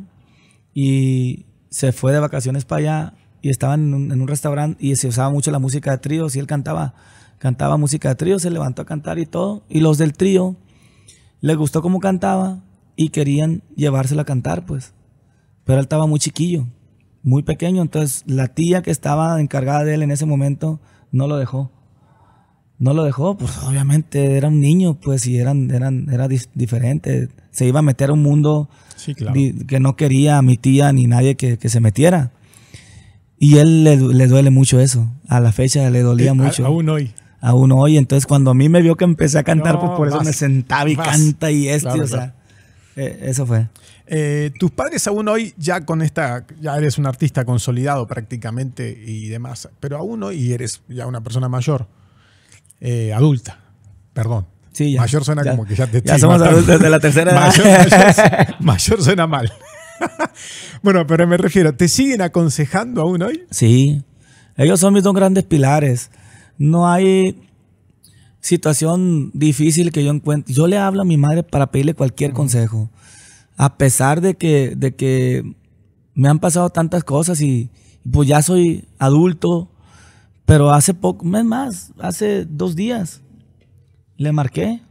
y se fue de vacaciones para allá y estaban en un, restaurante y se usaba mucho la música de tríos y él cantaba, cantaba música de trío, se levantó a cantar y todo. Y los del trío le gustó cómo cantaba y querían llevárselo a cantar, pues. Pero él estaba muy chiquillo, muy pequeño, entonces la tía que estaba encargada de él en ese momento no lo dejó no lo dejó, pues obviamente era un niño, pues y eran, eran, era diferente. Se iba a meter a un mundo que no quería a mi tía ni nadie que, se metiera. Y él le, duele mucho eso. A la fecha le dolía eh, mucho. aún hoy. Aún hoy. Entonces cuando a mí me vio que empecé a cantar, pues por eso me sentaba y canta y esto. o sea, eh, eso fue. Eh, tus padres aún hoy, ya con esta, ya eres un artista consolidado prácticamente y demás, pero aún hoy eres ya una persona mayor. Eh, adulta, perdón. mayor suena como que ya te Ya somos adultos la tercera edad. Mayor, suena mal. bueno, pero me refiero, ¿te siguen aconsejando aún hoy? Sí, ellos son mis dos grandes pilares. No hay situación difícil que yo encuentre. Yo le hablo a mi madre para pedirle cualquier consejo. A pesar de que, de que me han pasado tantas cosas y pues ya soy adulto, pero hace poco, más, hace dos días, le marqué.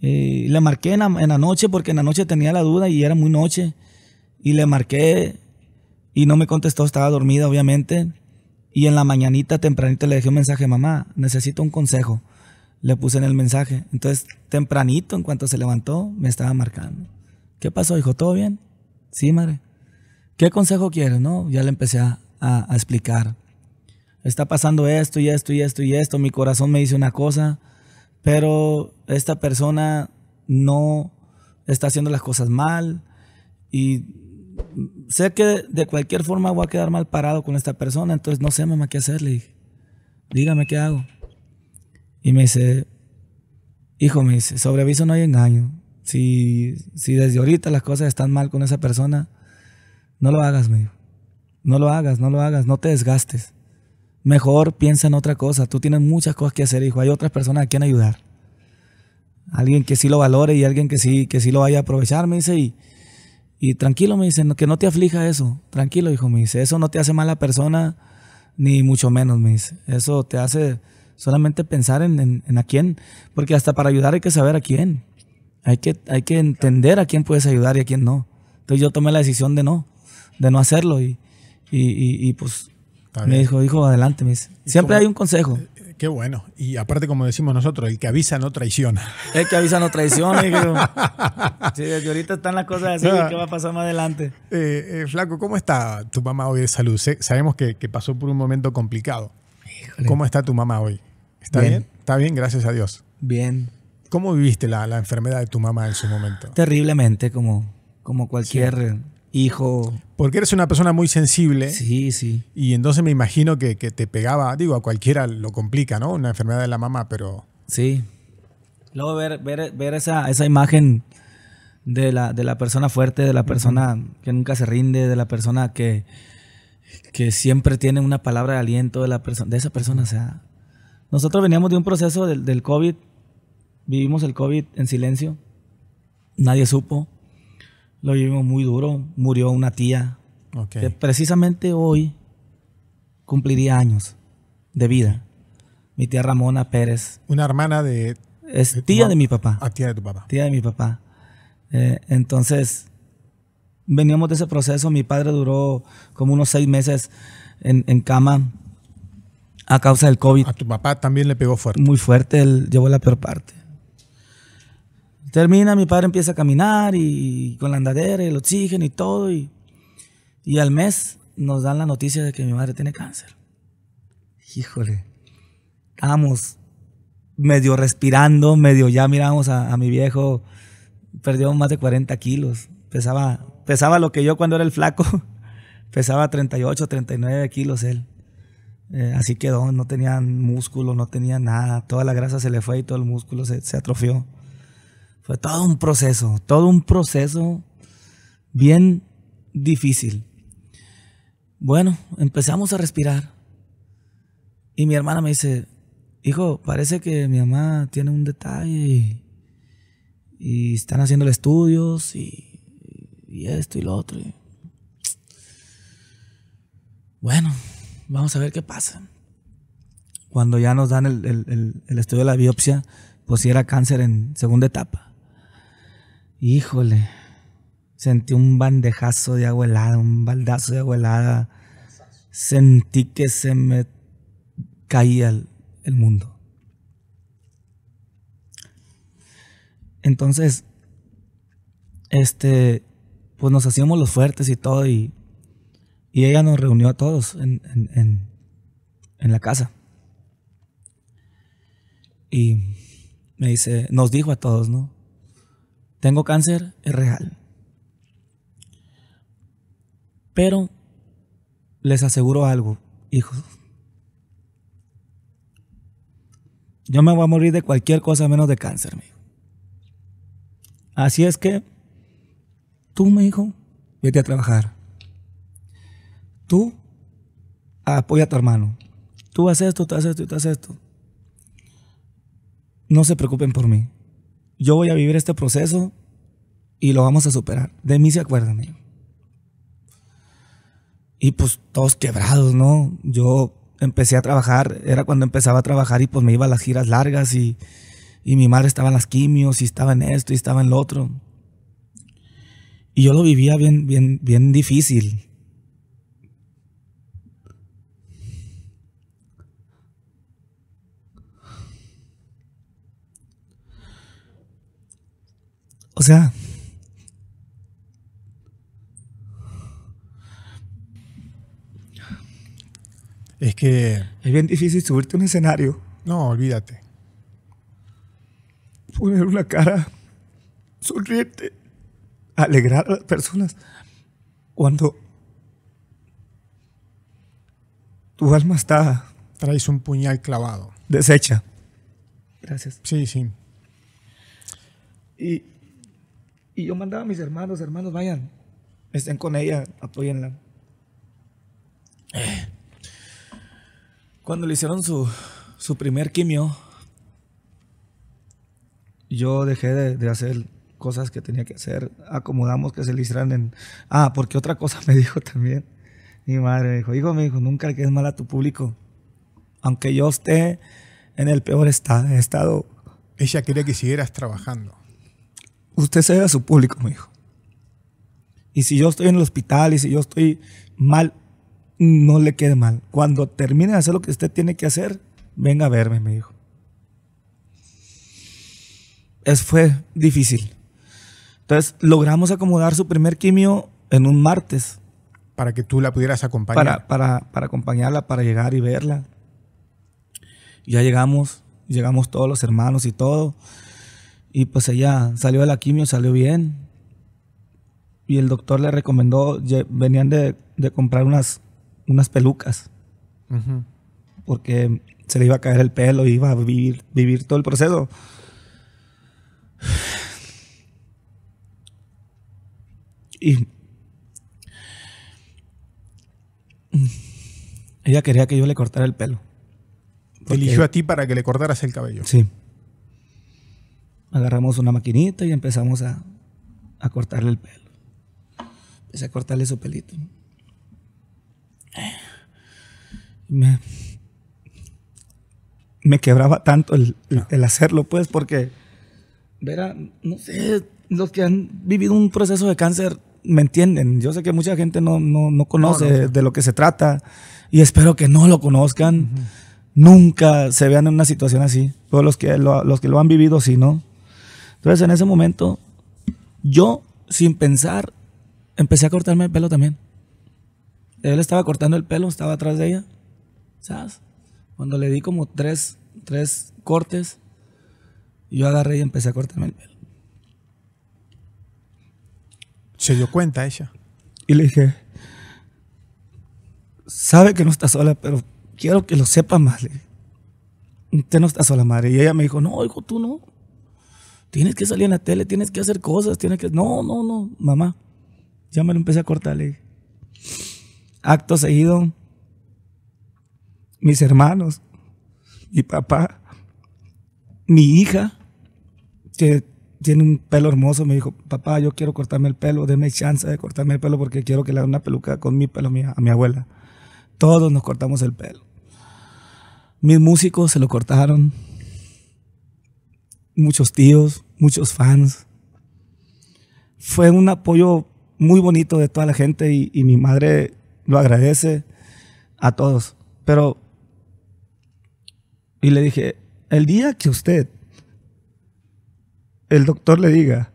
Eh, le marqué en la, noche porque en la noche tenía la duda y era muy noche. Y le marqué y no me contestó, estaba dormida obviamente. Y en la mañanita tempranito le dejé un mensaje, mamá, necesito un consejo. Le puse en el mensaje. Entonces, tempranito, en cuanto se levantó, me estaba marcando. ¿Qué pasó, hijo? ¿Todo bien? Sí, madre. ¿Qué consejo quieres? No, ya le empecé a, a explicar está pasando esto y esto y esto y esto, mi corazón me dice una cosa, pero esta persona no está haciendo las cosas mal y sé que de cualquier forma voy a quedar mal parado con esta persona, entonces no sé, mamá, qué hacerle. dígame qué hago. Y me dice, hijo, me dice, sobre no hay engaño. Si, si desde ahorita las cosas están mal con esa persona, no lo hagas, me No lo hagas, no lo hagas, no te desgastes. Mejor piensa en otra cosa. Tú tienes muchas cosas que hacer, hijo. Hay otras personas a quien ayudar. Alguien que sí lo valore y alguien que sí, que lo vaya a aprovechar, me dice. Y, tranquilo, me dice, que no te aflija eso. Tranquilo, hijo, me dice. Eso no te hace mala persona, ni mucho menos, me dice. Eso te hace solamente pensar en, en, a quién. Porque hasta para ayudar hay que saber a quién. Hay que, hay que entender a quién puedes ayudar y a quién no. Entonces yo tomé la decisión de no, de no hacerlo. y pues me dijo, hijo, adelante, me Siempre hay un consejo. Eh, qué bueno. Y aparte, como decimos nosotros, el que avisa no traiciona. El que avisa no traiciona. sí, ahorita están las cosas así, ah. ¿qué va a pasar más adelante? Eh, eh, flaco, ¿cómo está tu mamá hoy de salud? sabemos que, pasó por un momento complicado. ¿Cómo está tu mamá hoy? ¿Está bien. ¿Está bien? Gracias a Dios. Bien. ¿Cómo viviste la, enfermedad de tu mamá en su momento? Terriblemente, como, como cualquier hijo. Porque eres una persona muy sensible. Sí, sí. Y entonces me imagino que, te pegaba, digo, a cualquiera lo complica, ¿no? Una enfermedad de la mamá, pero... Sí. Luego ver, ver, esa, esa imagen de la, de la persona fuerte, de la persona que nunca se rinde, de la persona que, que siempre tiene una palabra de aliento, de, la de esa persona. O sea, nosotros veníamos de un proceso del, del COVID, vivimos el COVID en silencio, nadie supo. Lo vivimos muy duro. Murió una tía que precisamente hoy cumpliría años de vida. Mi tía Ramona Pérez. Una hermana de... Es tía de mi papá. a ah, tía de tu papá. Tía de mi papá. Eh, entonces, veníamos de ese proceso. Mi padre duró como unos seis meses en, en cama a causa del COVID. A tu papá también le pegó fuerte. Muy fuerte, él llevó la peor parte. Termina, mi padre empieza a caminar y, con la andadera, el oxígeno y todo. Y, al mes nos dan la noticia de que mi madre tiene cáncer. Híjole, estábamos medio respirando, medio ya miramos a, mi viejo, perdió más de 40 kilos, pesaba, pesaba lo que yo cuando era el flaco, pesaba 38, 39 kilos él. Eh, así quedó, no tenía músculo, no tenía nada, toda la grasa se le fue y todo el músculo se atrofió. Fue todo un proceso, todo un proceso bien difícil. Bueno, empezamos a respirar. Y mi hermana me dice, hijo, parece que mi mamá tiene un detalle y, están haciendo estudios y, esto y lo otro. Bueno, vamos a ver qué pasa. Cuando ya nos dan el estudio de la biopsia, pues si era cáncer en segunda etapa. Híjole, sentí un bandejazo de agua un baldazo de agua Sentí que se me caía el, mundo. Entonces, este, pues nos hacíamos los fuertes y todo, y, ella nos reunió a todos en, en, la casa. Y me dice, nos dijo a todos, ¿no? tengo cáncer es real. Pero les aseguro algo, hijos. Yo me voy a morir de cualquier cosa menos de cáncer, mi hijo. Así es que tú, mi hijo, vete a trabajar. Tú apoya a tu hermano. Tú haces esto, tú haces esto, tú haces esto. No se preocupen por mí yo voy a vivir este proceso y lo vamos a superar. De mí se acuerdan, Y pues todos quebrados, ¿no? Yo empecé a trabajar, era cuando empezaba a trabajar y pues me iba a las giras largas y, mi madre estaba en las quimios y estaba en esto y estaba en lo otro. Y yo lo vivía bien, bien, bien difícil. O sea. Es que. Es bien difícil subirte a un escenario. No, olvídate. Poner una cara sonriente, alegrar a las personas. Cuando tu alma está. Traes un puñal clavado. Desecha. Gracias. Sí, sí. Y y yo mandaba a mis hermanos, hermanos, vayan, estén con ella, apóyenla. Eh, cuando le hicieron su, su primer quimio, yo dejé de, de, hacer cosas que tenía que hacer. Acomodamos que se le hicieran en... Ah, porque otra cosa me dijo también. Mi madre me dijo, hijo, me dijo, nunca le quedes mal a tu público. Aunque yo esté en el peor estado. Ella quería que siguieras trabajando. Usted se ve a su público, me dijo. Y si yo estoy en el hospital y si yo estoy mal, no le quede mal. Cuando termine de hacer lo que usted tiene que hacer, venga a verme, me dijo. Eso fue difícil. Entonces logramos acomodar su primer quimio en un martes. Para que tú la pudieras acompañar. Para, para acompañarla, para llegar y verla. Ya llegamos, llegamos todos los hermanos y todo. Y pues ella salió de la quimio, salió bien. Y el doctor le recomendó, venían de, comprar unas, unas pelucas. Porque se le iba a caer el pelo, iba a vivir, vivir todo el proceso. Y ella quería que yo le cortara el pelo. Eligió a ti para que le cortaras el cabello. Sí agarramos una maquinita y empezamos a, a cortarle el pelo. Empecé a cortarle su pelito. Me, me quebraba tanto ah. el, hacerlo, pues, porque, verá, no sé, los que han vivido un proceso de cáncer me entienden. Yo sé que mucha gente no, conoce de lo que se trata y espero que no lo conozcan. Nunca se vean en una situación así. Todos los que los que lo han vivido, sí, ¿no? Entonces en ese momento, yo sin pensar, empecé a cortarme el pelo también. Él estaba cortando el pelo, estaba atrás de ella. ¿Sabes? Cuando le di como tres, tres cortes, yo agarré y empecé a cortarme el pelo. Se dio cuenta ella. Y le dije, sabe que no está sola, pero quiero que lo sepa más. Usted no está sola, madre. Y ella me dijo, no, hijo, tú no tienes que salir en la tele, tienes que hacer cosas, tienes que... No, no, no, mamá. Ya me lo empecé a cortarle, Acto seguido, mis hermanos, mi papá, mi hija, que tiene un pelo hermoso, me dijo, papá, yo quiero cortarme el pelo, deme chance de cortarme el pelo porque quiero que le haga una peluca con mi pelo a mi abuela. Todos nos cortamos el pelo. Mis músicos se lo cortaron, muchos tíos, muchos fans. Fue un apoyo muy bonito de toda la gente y, mi madre lo agradece a todos. Pero, y le dije, el día que usted, el doctor le diga,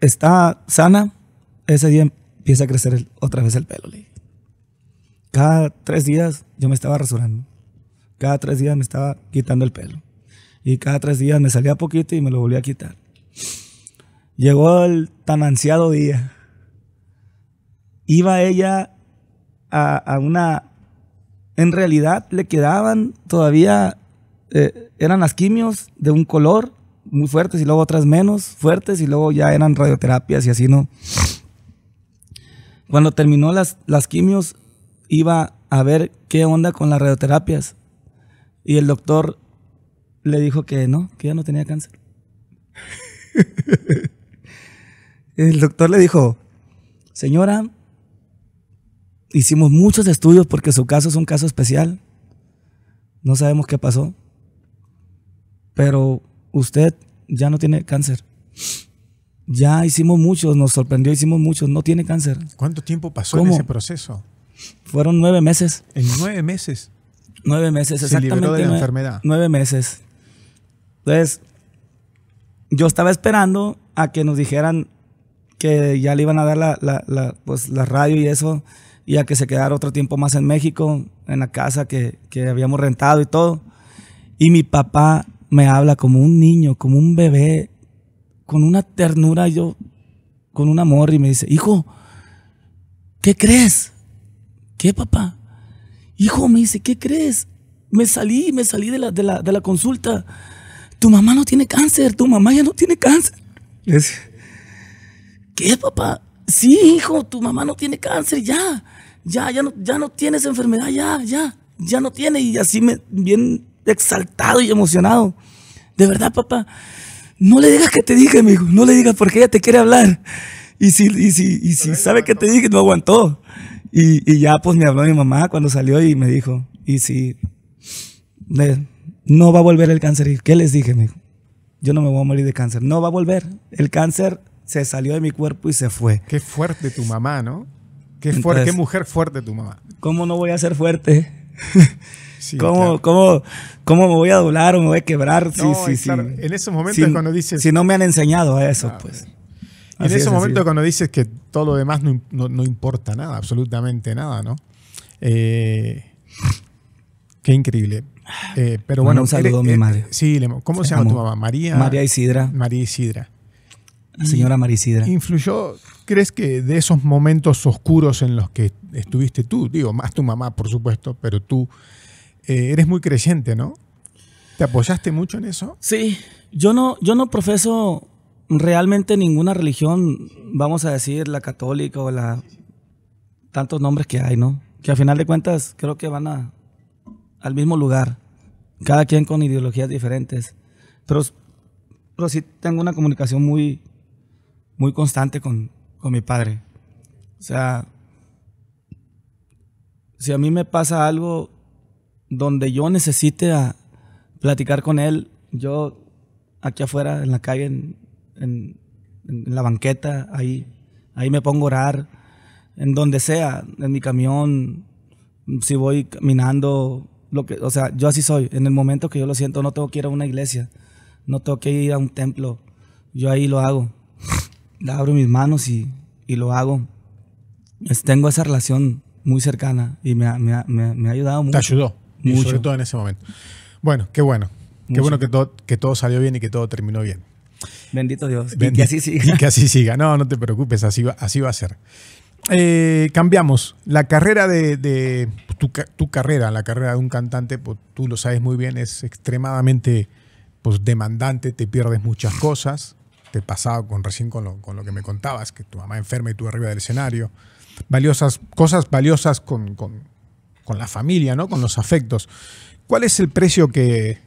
está sana, ese día empieza a crecer otra vez el pelo. Le Cada tres días yo me estaba rasurando. Cada tres días me estaba quitando el pelo y cada tres días me salía poquito y me lo volvía a quitar. Llegó el tan ansiado día. Iba ella a, una... En realidad le quedaban todavía, eh, eran las quimios de un color muy fuertes y luego otras menos fuertes y luego ya eran radioterapias y así no. Cuando terminó las, las quimios iba a ver qué onda con las radioterapias y el doctor le dijo que no, que ya no tenía cáncer. el doctor le dijo, señora, hicimos muchos estudios porque su caso es un caso especial. No sabemos qué pasó, pero usted ya no tiene cáncer. Ya hicimos muchos, nos sorprendió, hicimos muchos, no tiene cáncer. ¿Cuánto tiempo pasó en ese proceso? Fueron nueve meses. ¿En nueve meses? Nueve meses, exactamente. Se de la enfermedad. Nueve meses. Entonces, yo estaba esperando a que nos dijeran que ya le iban a dar la, la, pues, la radio y eso, y a que se quedara otro tiempo más en México, en la casa que, que habíamos rentado y todo. Y mi papá me habla como un niño, como un bebé, con una ternura, yo, con un amor, y me dice, hijo, ¿qué crees? ¿Qué, papá? Hijo, me dice, ¿qué crees? Me salí, me salí de la, de la, de la consulta tu mamá no tiene cáncer, tu mamá ya no tiene cáncer. ¿Qué, papá? Sí, hijo, tu mamá no tiene cáncer, ya, ya, ya no, ya no tienes enfermedad, ya, ya, ya no tiene. Y así me, bien exaltado y emocionado. De verdad, papá, no le digas que te dije, amigo, no le digas porque ella te quiere hablar. Y si, y si, y si sabe que te dije, no aguantó. Y, y, ya pues me habló mi mamá cuando salió y me dijo, y si, no va a volver el cáncer. qué les dije, Yo no me voy a morir de cáncer. No va a volver. El cáncer se salió de mi cuerpo y se fue. Qué fuerte tu mamá, ¿no? Qué, mujer fuerte tu mamá. ¿Cómo no voy a ser fuerte? ¿Cómo, cómo, me voy a doblar o me voy a quebrar? Sí, sí, En esos momentos cuando dices... Si no me han enseñado a eso, ah, pues. en esos momento momentos cuando dices que todo lo demás no, importa nada, absolutamente nada, ¿no? Eh, qué increíble. Eh, pero bueno, mi eh, madre. sí, ¿cómo se, llama tu mamá? María. María Isidra. María Isidra. Señora María Isidra. ¿Influyó, crees que de esos momentos oscuros en los que estuviste tú, digo, más tu mamá, por supuesto, pero tú eh, eres muy creyente, ¿no? ¿Te apoyaste mucho en eso? Sí, yo no, yo no profeso realmente ninguna religión, vamos a decir, la católica o la... tantos nombres que hay, ¿no? Que al final de cuentas creo que van a al mismo lugar, cada quien con ideologías diferentes. Pero, pero sí tengo una comunicación muy, muy constante con, con mi padre. O sea, si a mí me pasa algo donde yo necesite a platicar con él, yo aquí afuera, en la calle, en, en, en la banqueta, ahí, ahí me pongo a orar, en donde sea, en mi camión, si voy caminando, lo que, o sea, yo así soy. En el momento que yo lo siento, no tengo que ir a una iglesia, no tengo que ir a un templo. Yo ahí lo hago. Abro mis manos y, lo hago. tengo esa relación muy cercana y me, ha, me me ha ayudado mucho. Te ayudó, mucho. sobre todo en ese momento. Bueno, qué bueno. Qué bueno que todo, que todo salió bien y que todo terminó bien. Bendito Dios. y que así siga. que así siga. No, no te preocupes, así así va a ser. Eh, cambiamos la carrera de, pues, tu, carrera, la carrera de un cantante, pues, tú lo sabes muy bien, es extremadamente pues, demandante, te pierdes muchas cosas. Te pasaba con, recién con lo, que me contabas, que tu mamá enferma y tú arriba del escenario. Valiosas, cosas valiosas con, con, la familia, ¿no? con los afectos. ¿Cuál es el precio que,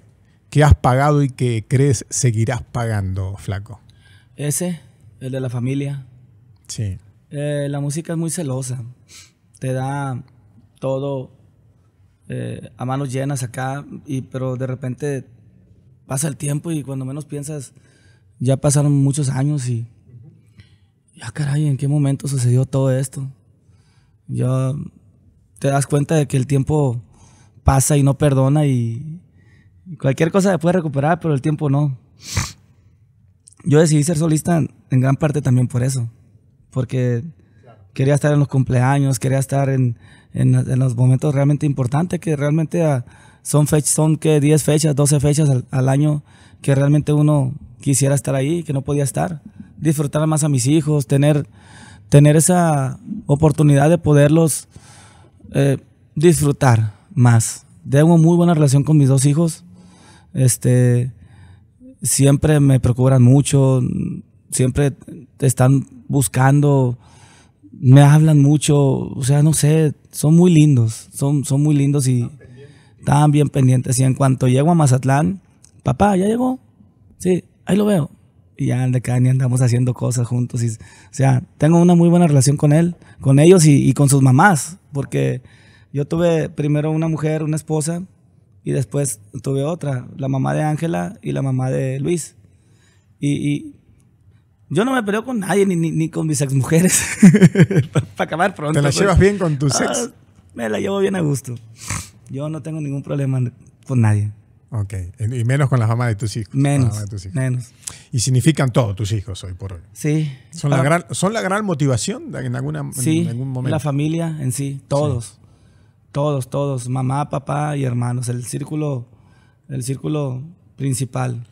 que has pagado y que crees seguirás pagando, Flaco? Ese, el de la familia. Sí. Eh, la música es muy celosa. Te da todo eh, a manos llenas acá, y, pero de repente pasa el tiempo y cuando menos piensas, ya pasaron muchos años y ya ah, caray, ¿en qué momento sucedió todo esto? Ya te das cuenta de que el tiempo pasa y no perdona y cualquier cosa se puede recuperar, pero el tiempo no. Yo decidí ser solista en gran parte también por eso porque quería estar en los cumpleaños, quería estar en, los momentos realmente importantes que realmente ah, son, son que 10 fechas, 12 fechas al, año que realmente uno quisiera estar ahí, que no podía estar. Disfrutar más a mis hijos, tener, tener esa oportunidad de poderlos eh, disfrutar más. Tengo muy buena relación con mis dos hijos. Este, siempre me procuran mucho, siempre están buscando, me hablan mucho, o sea, no sé, son muy lindos, son, son muy lindos y están bien pendientes. Y en cuanto llego a Mazatlán, papá, ¿ya llegó? Sí, ahí lo veo. Y ya de cada andamos haciendo cosas juntos. Y, o sea, tengo una muy buena relación con él, con ellos y, con sus mamás, porque yo tuve primero una mujer, una esposa, y después tuve otra, la mamá de Ángela y la mamá de Luis. Y, y, yo no me peleo con nadie, ni, con mis exmujeres. Para acabar pronto. ¿Te la pues. llevas bien con tus ah, ex? me la llevo bien a gusto. Yo no tengo ningún problema con nadie. Ok. Y menos con las mamás de tus hijos. Menos. Menos. Y significan todo tus hijos hoy por hoy. Sí. Son, la, ah. gran, son la gran motivación en, alguna, en algún momento. La familia en sí, todos. Todos, todos. Mamá, papá y hermanos. El círculo, el círculo principal.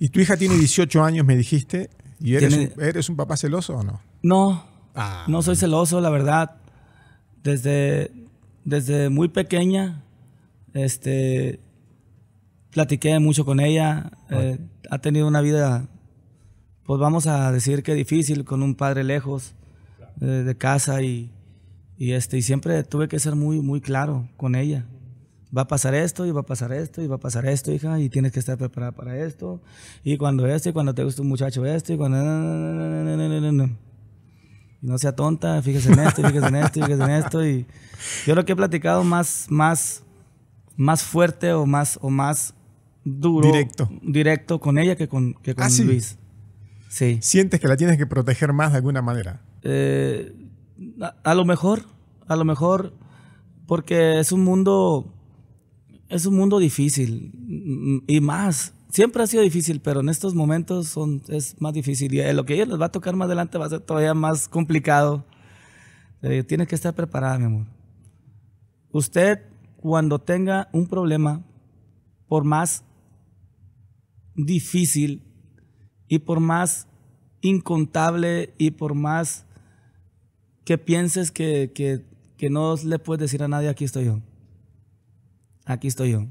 Y tu hija tiene 18 años, me dijiste. ¿Y eres, un, papá celoso o no? No, ah. no soy celoso, la verdad. Desde, desde muy pequeña, este, platiqué mucho con ella. Eh, ha tenido una vida, pues vamos a decir que difícil, con un padre lejos eh, de casa y, y, este, y siempre tuve que ser muy, muy claro con ella va a pasar esto y va a pasar esto y va a pasar esto, hija, y tienes que estar preparada para esto. Y cuando esto, y cuando te gusta un muchacho esto, y cuando... no sea tonta, fíjese en esto, fíjese en esto, fíjese en esto. Y yo lo que he platicado más, más, más fuerte o más, o más duro. Directo. Directo con ella que con, que ah, Luis. Sí. ¿Sientes que la tienes que proteger más de alguna manera? Eh, a lo mejor, a lo mejor, porque es un mundo es un mundo difícil mm, y más. Siempre ha sido difícil, pero en estos momentos son, es más difícil. Y eh, lo que a ellos les va a tocar más adelante va a ser todavía más complicado. Eh, tiene tienes que estar preparada, mi amor. Usted, cuando tenga un problema, por más difícil y por más incontable y por más que pienses que no le puedes decir a nadie, aquí estoy yo aquí estoy yo.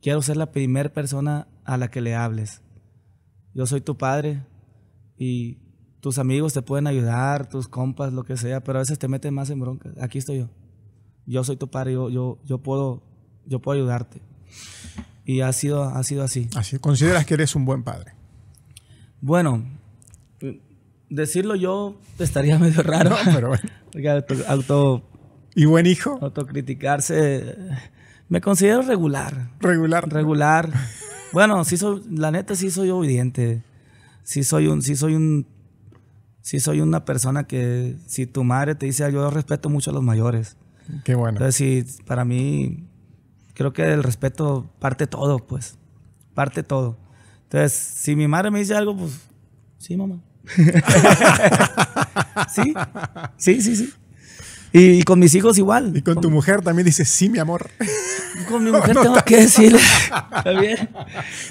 Quiero ser la primera persona a la que le hables. Yo soy tu padre y tus amigos te pueden ayudar, tus compas, lo que sea, pero a veces te meten más en bronca. Aquí estoy yo. Yo soy tu padre, yo, yo, puedo, yo puedo ayudarte. Y ha sido, ha sido así. Así, ¿consideras que eres un buen padre? Bueno, decirlo yo estaría medio raro. pero bueno. ¿Y buen hijo? Autocriticarse. Me considero regular. Regular. Regular. bueno, sí soy, la neta sí soy obediente. Sí soy un, sí soy un, sí soy una persona que si tu madre te dice, ah, yo respeto mucho a los mayores. Qué bueno. Entonces sí, para mí creo que el respeto parte todo, pues. Parte todo. Entonces, si mi madre me dice algo, pues sí, mamá. sí, sí, sí, sí. Y, con mis hijos igual. Y con, tu mujer también dices, sí, mi amor. Con mi mujer tengo que decirle. ¿Está bien?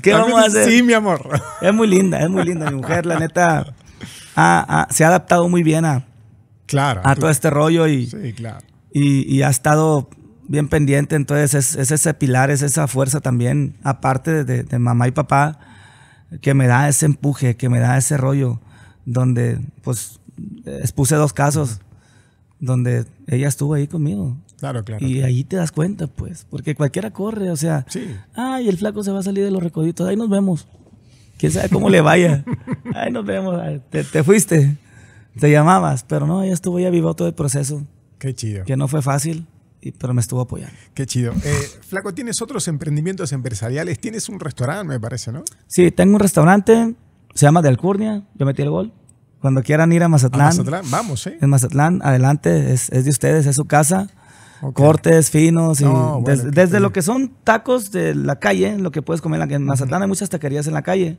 ¿Qué vamos a hacer? Sí, mi amor. Es muy linda, es muy linda mi mujer, la neta. se ha adaptado muy bien a, claro, a todo este rollo y, claro. y, ha estado bien pendiente. Entonces es, ese pilar, es esa fuerza también, aparte de, de, mamá y papá, que me da ese empuje, que me da ese rollo, donde pues expuse dos casos donde ella estuvo ahí conmigo. Claro, claro. Y allí ahí te das cuenta, pues, porque cualquiera corre, o sea, sí. ay, el flaco se va a salir de los recoditos, ahí nos vemos. Quién sabe cómo le vaya. Ahí nos vemos, te, fuiste, te llamabas, pero no, ella estuvo, ya vivo todo el proceso. Qué chido. Que no fue fácil pero me estuvo apoyando. Qué chido. Eh, flaco, tienes otros emprendimientos empresariales. Tienes un restaurante, me parece, ¿no? Sí, tengo un restaurante, se llama De Alcurnia, yo metí el gol. Cuando quieran ir a Mazatlán. vamos, sí. En Mazatlán, adelante, es, de ustedes, es su casa. Cortes finos desde lo que son tacos de la calle, lo que puedes comer en, Mazatlán, hay muchas taquerías en la calle,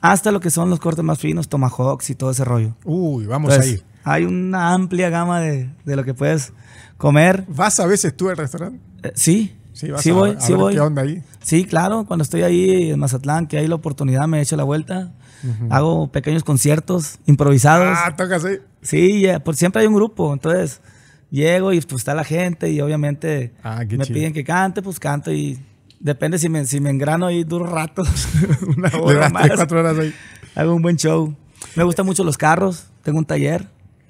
hasta lo que son los cortes más finos, tomahawks y todo ese rollo. Uy, vamos ahí. Hay una amplia gama de, lo que puedes comer. ¿Vas a veces tú al restaurante? Eh, sí. Sí, vas sí ver ¿Qué onda ahí? Sí, claro, cuando estoy ahí en Mazatlán, que hay la oportunidad, me echo la vuelta. Hago pequeños conciertos improvisados. Ah, toca así. Sí, por pues, siempre hay un grupo. Entonces, llego y pues está la gente y obviamente ah, me piden que cante, pues canto y depende si me, si me engrano ahí duro rato. Una hora horas ahí. Hago un buen show. Me gustan mucho los carros. Tengo un taller.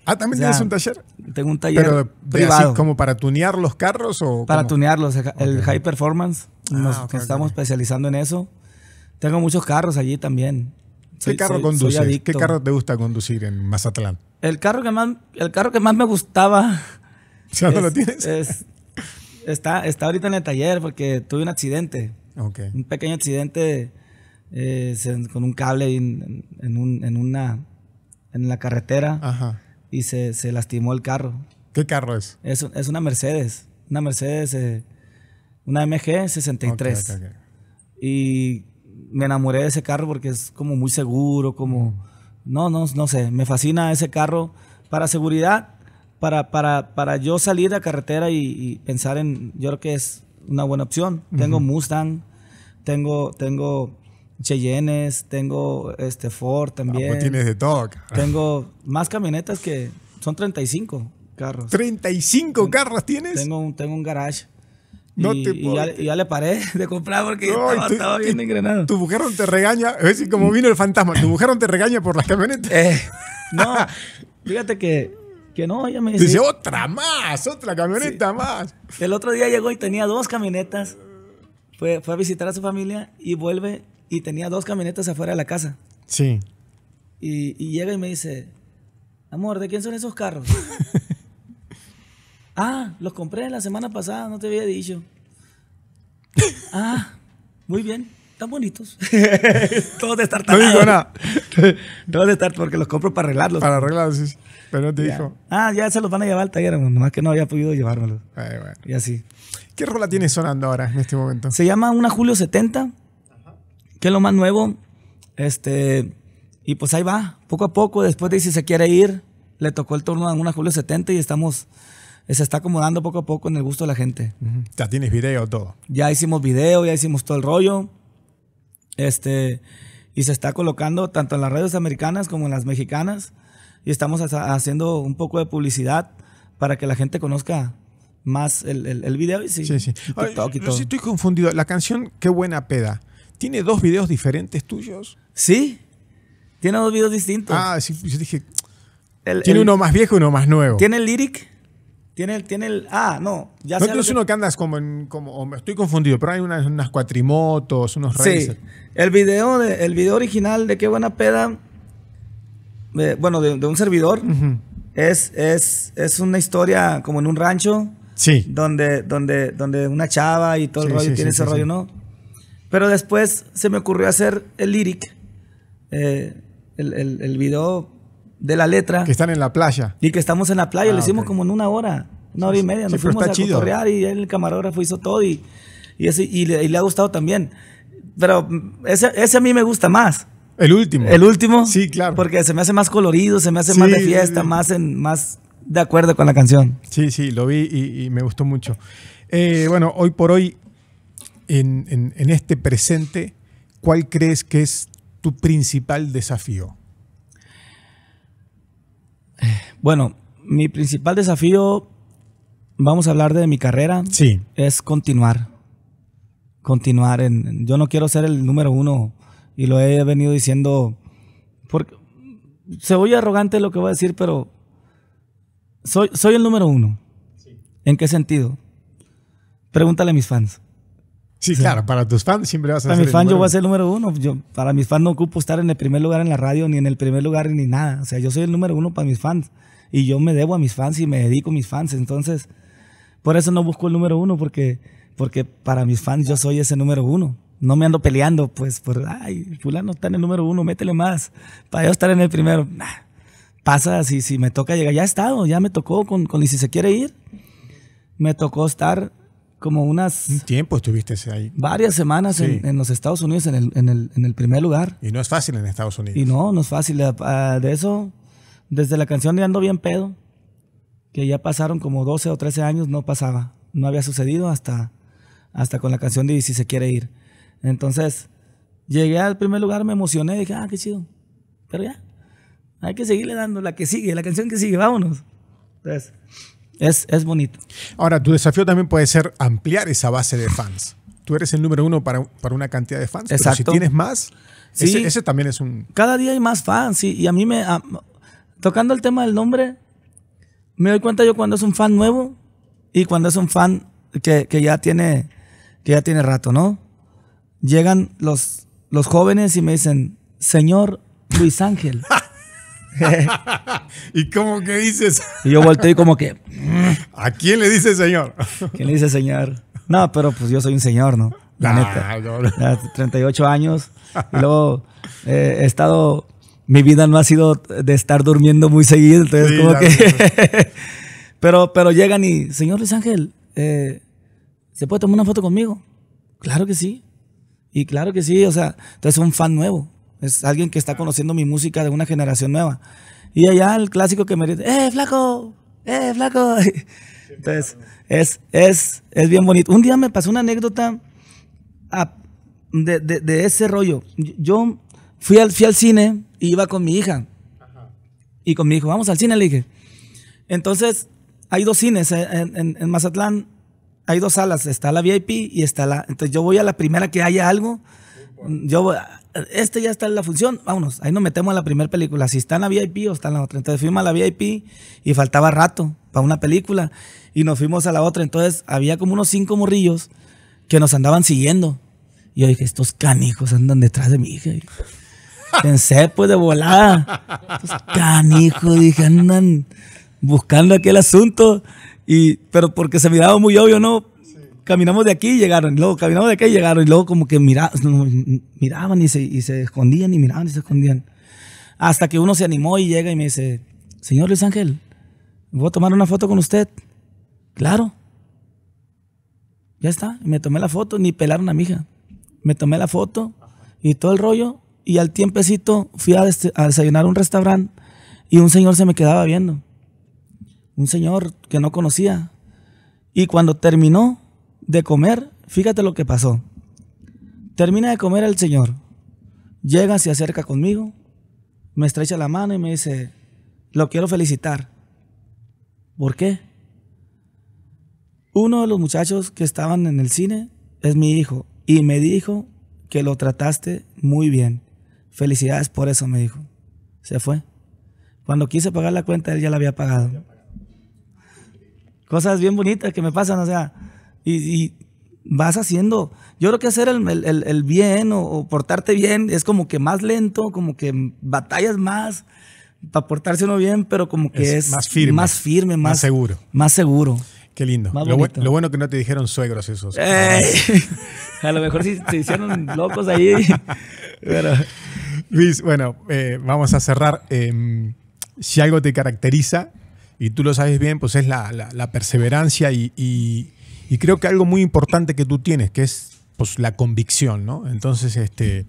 Ah, ¿también tienes un taller? Tengo un taller Pero privado. ¿Como para tunear los carros o...? Para tunearlos. El high performance. Ah, nos, estamos especializando en eso. Tengo muchos carros allí también. ¿Qué carro ¿Qué carro te gusta conducir en Mazatlán? El carro que más, el carro que más me gustaba. ¿Ya no lo tienes? está, está ahorita en el taller porque tuve un accidente. Un pequeño accidente eh, con un cable en, una, en la carretera y se, lastimó el carro. ¿Qué carro es? Es, es una Mercedes. Una Mercedes, eh, una MG 63. y me enamoré de ese carro porque es como muy seguro, como... No, no, no sé, me fascina ese carro para seguridad, para, para, para yo salir a carretera y, pensar en, yo creo que es una buena opción. Tengo Mustang, tengo, tengo Cheyennes, tengo este Ford también. Ah, pues tienes de todo. Tengo más camionetas que son 35 carros. 35 carros tienes. Tengo un, tengo un garage y, ya, le paré de comprar porque estaba, bien engrenado. Tu mujer te regaña, es decir, como vino el fantasma, tu mujer te regaña por las camionetas. Eh, no, fíjate que, que no, ella me dice. Dice, otra más, otra camioneta más. El otro día llegó y tenía dos camionetas. Fue, fue a visitar a su familia y vuelve y tenía dos camionetas afuera de la casa. Sí. Y, y llega y me dice, amor, ¿de quién son esos carros? Ah, los compré la semana pasada, no te había dicho. Ah, muy bien. Están bonitos. Todos de estar No digo nada. Todos de estar porque los compro para arreglarlos. Para arreglarlos, sí. Pero no te dijo. Ah, ya se los van a llevar al taller, Nomás que no había podido llevármelos. Ay, bueno. Y así. ¿Qué rola tiene sonando ahora en este momento? Se llama Una Julio 70, que es lo más nuevo. Este, y pues ahí va, poco a poco, después de si se quiere ir, le tocó el turno a Una Julio 70 y estamos se está acomodando poco a poco en el gusto de la gente. Ya tienes video, todo. Ya hicimos video, ya hicimos todo el rollo. Este, y se está colocando tanto en las redes americanas como en las mexicanas. Y estamos haciendo un poco de publicidad para que la gente conozca más el, video sí. Sí, sí. estoy confundido. La canción Qué buena peda. ¿Tiene dos videos diferentes tuyos? Sí. Tiene dos videos distintos. Ah, sí, yo dije. tiene uno más viejo y uno más nuevo. Tiene el lyric tiene el, tiene el. Ah, no. Ya no es uno que andas como en. Como, me estoy confundido, pero hay unas, unas cuatrimotos, unos Sí. El video, el video original de Qué Buena Peda. bueno, de, un servidor. es, es, es una historia como en un rancho. Sí. Donde, donde, donde una chava y todo el rollo tiene ese rollo, ¿no? Pero después se me ocurrió hacer el lyric. Eh, el, el, el video de la letra. Que están en la playa. Y que estamos en la playa, lo ah, hicimos como en una hora, una hora y media. Nos fuimos a y el camarógrafo hizo todo y, le, ha gustado también. Pero ese, a mí me gusta más. El último. El último. Sí, claro. Porque se me hace más colorido, se me hace más de fiesta, más en más de acuerdo con la canción. Sí, sí, lo vi y, me gustó mucho. Eh, bueno, hoy por hoy, en este presente, ¿cuál crees que es tu principal desafío? Bueno, mi principal desafío, vamos a hablar de mi carrera, es continuar. Continuar. En, yo no quiero ser el número uno y lo he venido diciendo. Porque, se voy arrogante lo que voy a decir, pero soy, soy el número uno. ¿En qué sentido? Pregúntale a mis fans. Sí, claro, para tus fans siempre vas a ser. Para mis fans yo voy a ser el número uno. Yo, para mis fans no ocupo estar en el primer lugar en la radio, ni en el primer lugar, ni nada. O sea, yo soy el número uno para mis fans. Y yo me debo a mis fans y me dedico a mis fans. Entonces, por eso no busco el número uno, porque, porque para mis fans yo soy ese número uno. No me ando peleando, pues, por, ay, fulano está en el número uno, métele más. Para yo estar en el primero, pasa si, si me toca llegar. Ya he estado, ya me tocó con, con y si se quiere ir. Me tocó estar como unas... Un tiempo estuviste ahí. Varias semanas en, los Estados Unidos, en el, en, el, en el, primer lugar. Y no es fácil en Estados Unidos. Y no, no es fácil. Ah, ah, de eso, desde la canción de Ando Bien Pedo, que ya pasaron como 12 o 13 años, no pasaba. No había sucedido hasta, hasta con la canción de Si se quiere ir. Entonces, llegué al primer lugar, me emocioné, dije, ah, qué chido. Pero ya, hay que seguirle dando la que sigue, la canción que sigue, vámonos. Entonces es, bonito. Ahora, tu desafío también puede ser ampliar esa base de fans. Tú eres el número uno para, una cantidad de fans, si tienes más, ese, también es un... Cada día hay más fans y, y a mí me... tocando el tema del nombre, me doy cuenta yo cuando es un fan nuevo y cuando es un fan que, ya, tiene, que ya tiene rato, ¿no? Llegan los, los jóvenes y me dicen, señor Luis Ángel. ¿Y cómo que dices? y yo volteo y como que... ¿A quién le dice señor? ¿Quién le dice señor? No, pero pues yo soy un señor, ¿no? La ah, neta. 38 años. Y luego eh, he estado... Mi vida no ha sido de estar durmiendo muy seguido, entonces como que... pero, pero llegan y, señor Luis Ángel, eh, ¿se puede tomar una foto conmigo? Claro que sí. Y claro que sí, o sea, eres un fan nuevo. Es alguien que está conociendo mi música de una generación nueva. Y allá el clásico que me dice, ¡eh, flaco! ¡eh, flaco! Entonces, es, es, es bien bonito. Un día me pasó una anécdota ah, de, ese rollo. Yo fui al, al cine y iba con mi hija. Y con mi hijo, vamos al cine, le dije. Entonces, hay dos cines en, Mazatlán. Hay dos salas, está la VIP y está la... Entonces yo voy a la primera que haya algo. Yo voy, este ya está en la función, vámonos, ahí nos metemos a la primera película, si están en la VIP o están en la otra. Entonces fuimos a la VIP y faltaba rato para una película y nos fuimos a la otra. Entonces había como unos cinco morrillos que nos andaban siguiendo. Y yo dije, estos canijos andan detrás de mi hija. pensé pues de volada, estos canijos, dije, andan buscando aquel asunto. Y, pero porque se miraba muy obvio, ¿no? caminamos de aquí y llegaron, y luego caminamos de aquí y llegaron, y luego como que miraban y se, escondían y miraban y se escondían. Hasta que uno se animó y llega y me dice, señor Luis Ángel, ¿voy a tomar una foto con usted? Claro. Ya está, me tomé la foto, ni pelaron a mi hija. Me tomé la foto y todo el rollo, y al tiempecito fui a, a desayunar a un restaurante y un señor se me quedaba viendo. Un señor que no conocía. Y cuando terminó, de comer, fíjate lo que pasó. Termina de comer el Señor. Llega, se acerca conmigo, me estrecha la mano y me dice, lo quiero felicitar. ¿Por qué? Uno de los muchachos que estaban en el cine es mi hijo y me dijo que lo trataste muy bien. Felicidades por eso, me dijo. Se fue. Cuando quise pagar la cuenta, él ya la había pagado. Cosas bien bonitas que me pasan, o sea, y, vas haciendo. Yo creo que hacer el, el, el bien o, portarte bien es como que más lento, como que batallas más para portarse uno bien, pero como que es, más firme, más, firme más, seguro. Más seguro. Qué lindo. Lo, bueno que no te dijeron suegros esos. a lo mejor se hicieron locos ahí. Luis, bueno, eh, vamos a cerrar. Em, si algo te caracteriza y tú lo sabes bien, pues es la, la, perseverancia y y creo que algo muy importante que tú tienes, que es pues, la convicción, ¿no? Entonces, este,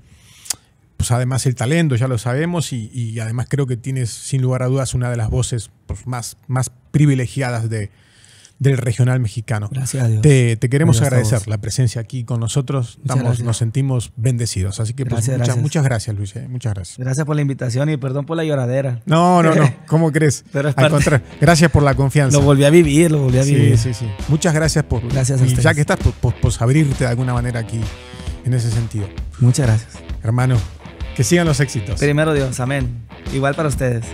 pues además el talento, ya lo sabemos, y, además creo que tienes, sin lugar a dudas, una de las voces pues, más, más privilegiadas de, del regional mexicano. Gracias a Dios. Te, queremos agradecer la presencia aquí con nosotros. nos sentimos bendecidos. Así que pues, muchas, gracias. muchas gracias, Luis. Eh, muchas gracias. Gracias por la invitación y perdón por la lloradera. No, no, no. ¿Cómo crees? Al contrario, gracias por la confianza. Lo volví a vivir, lo volví a vivir. Sí, sí, sí. Muchas gracias por. Gracias a y Ya que estás, pues abrirte de alguna manera aquí en ese sentido. Muchas gracias. Hermano, que sigan los éxitos. Primero Dios, amén. Igual para ustedes.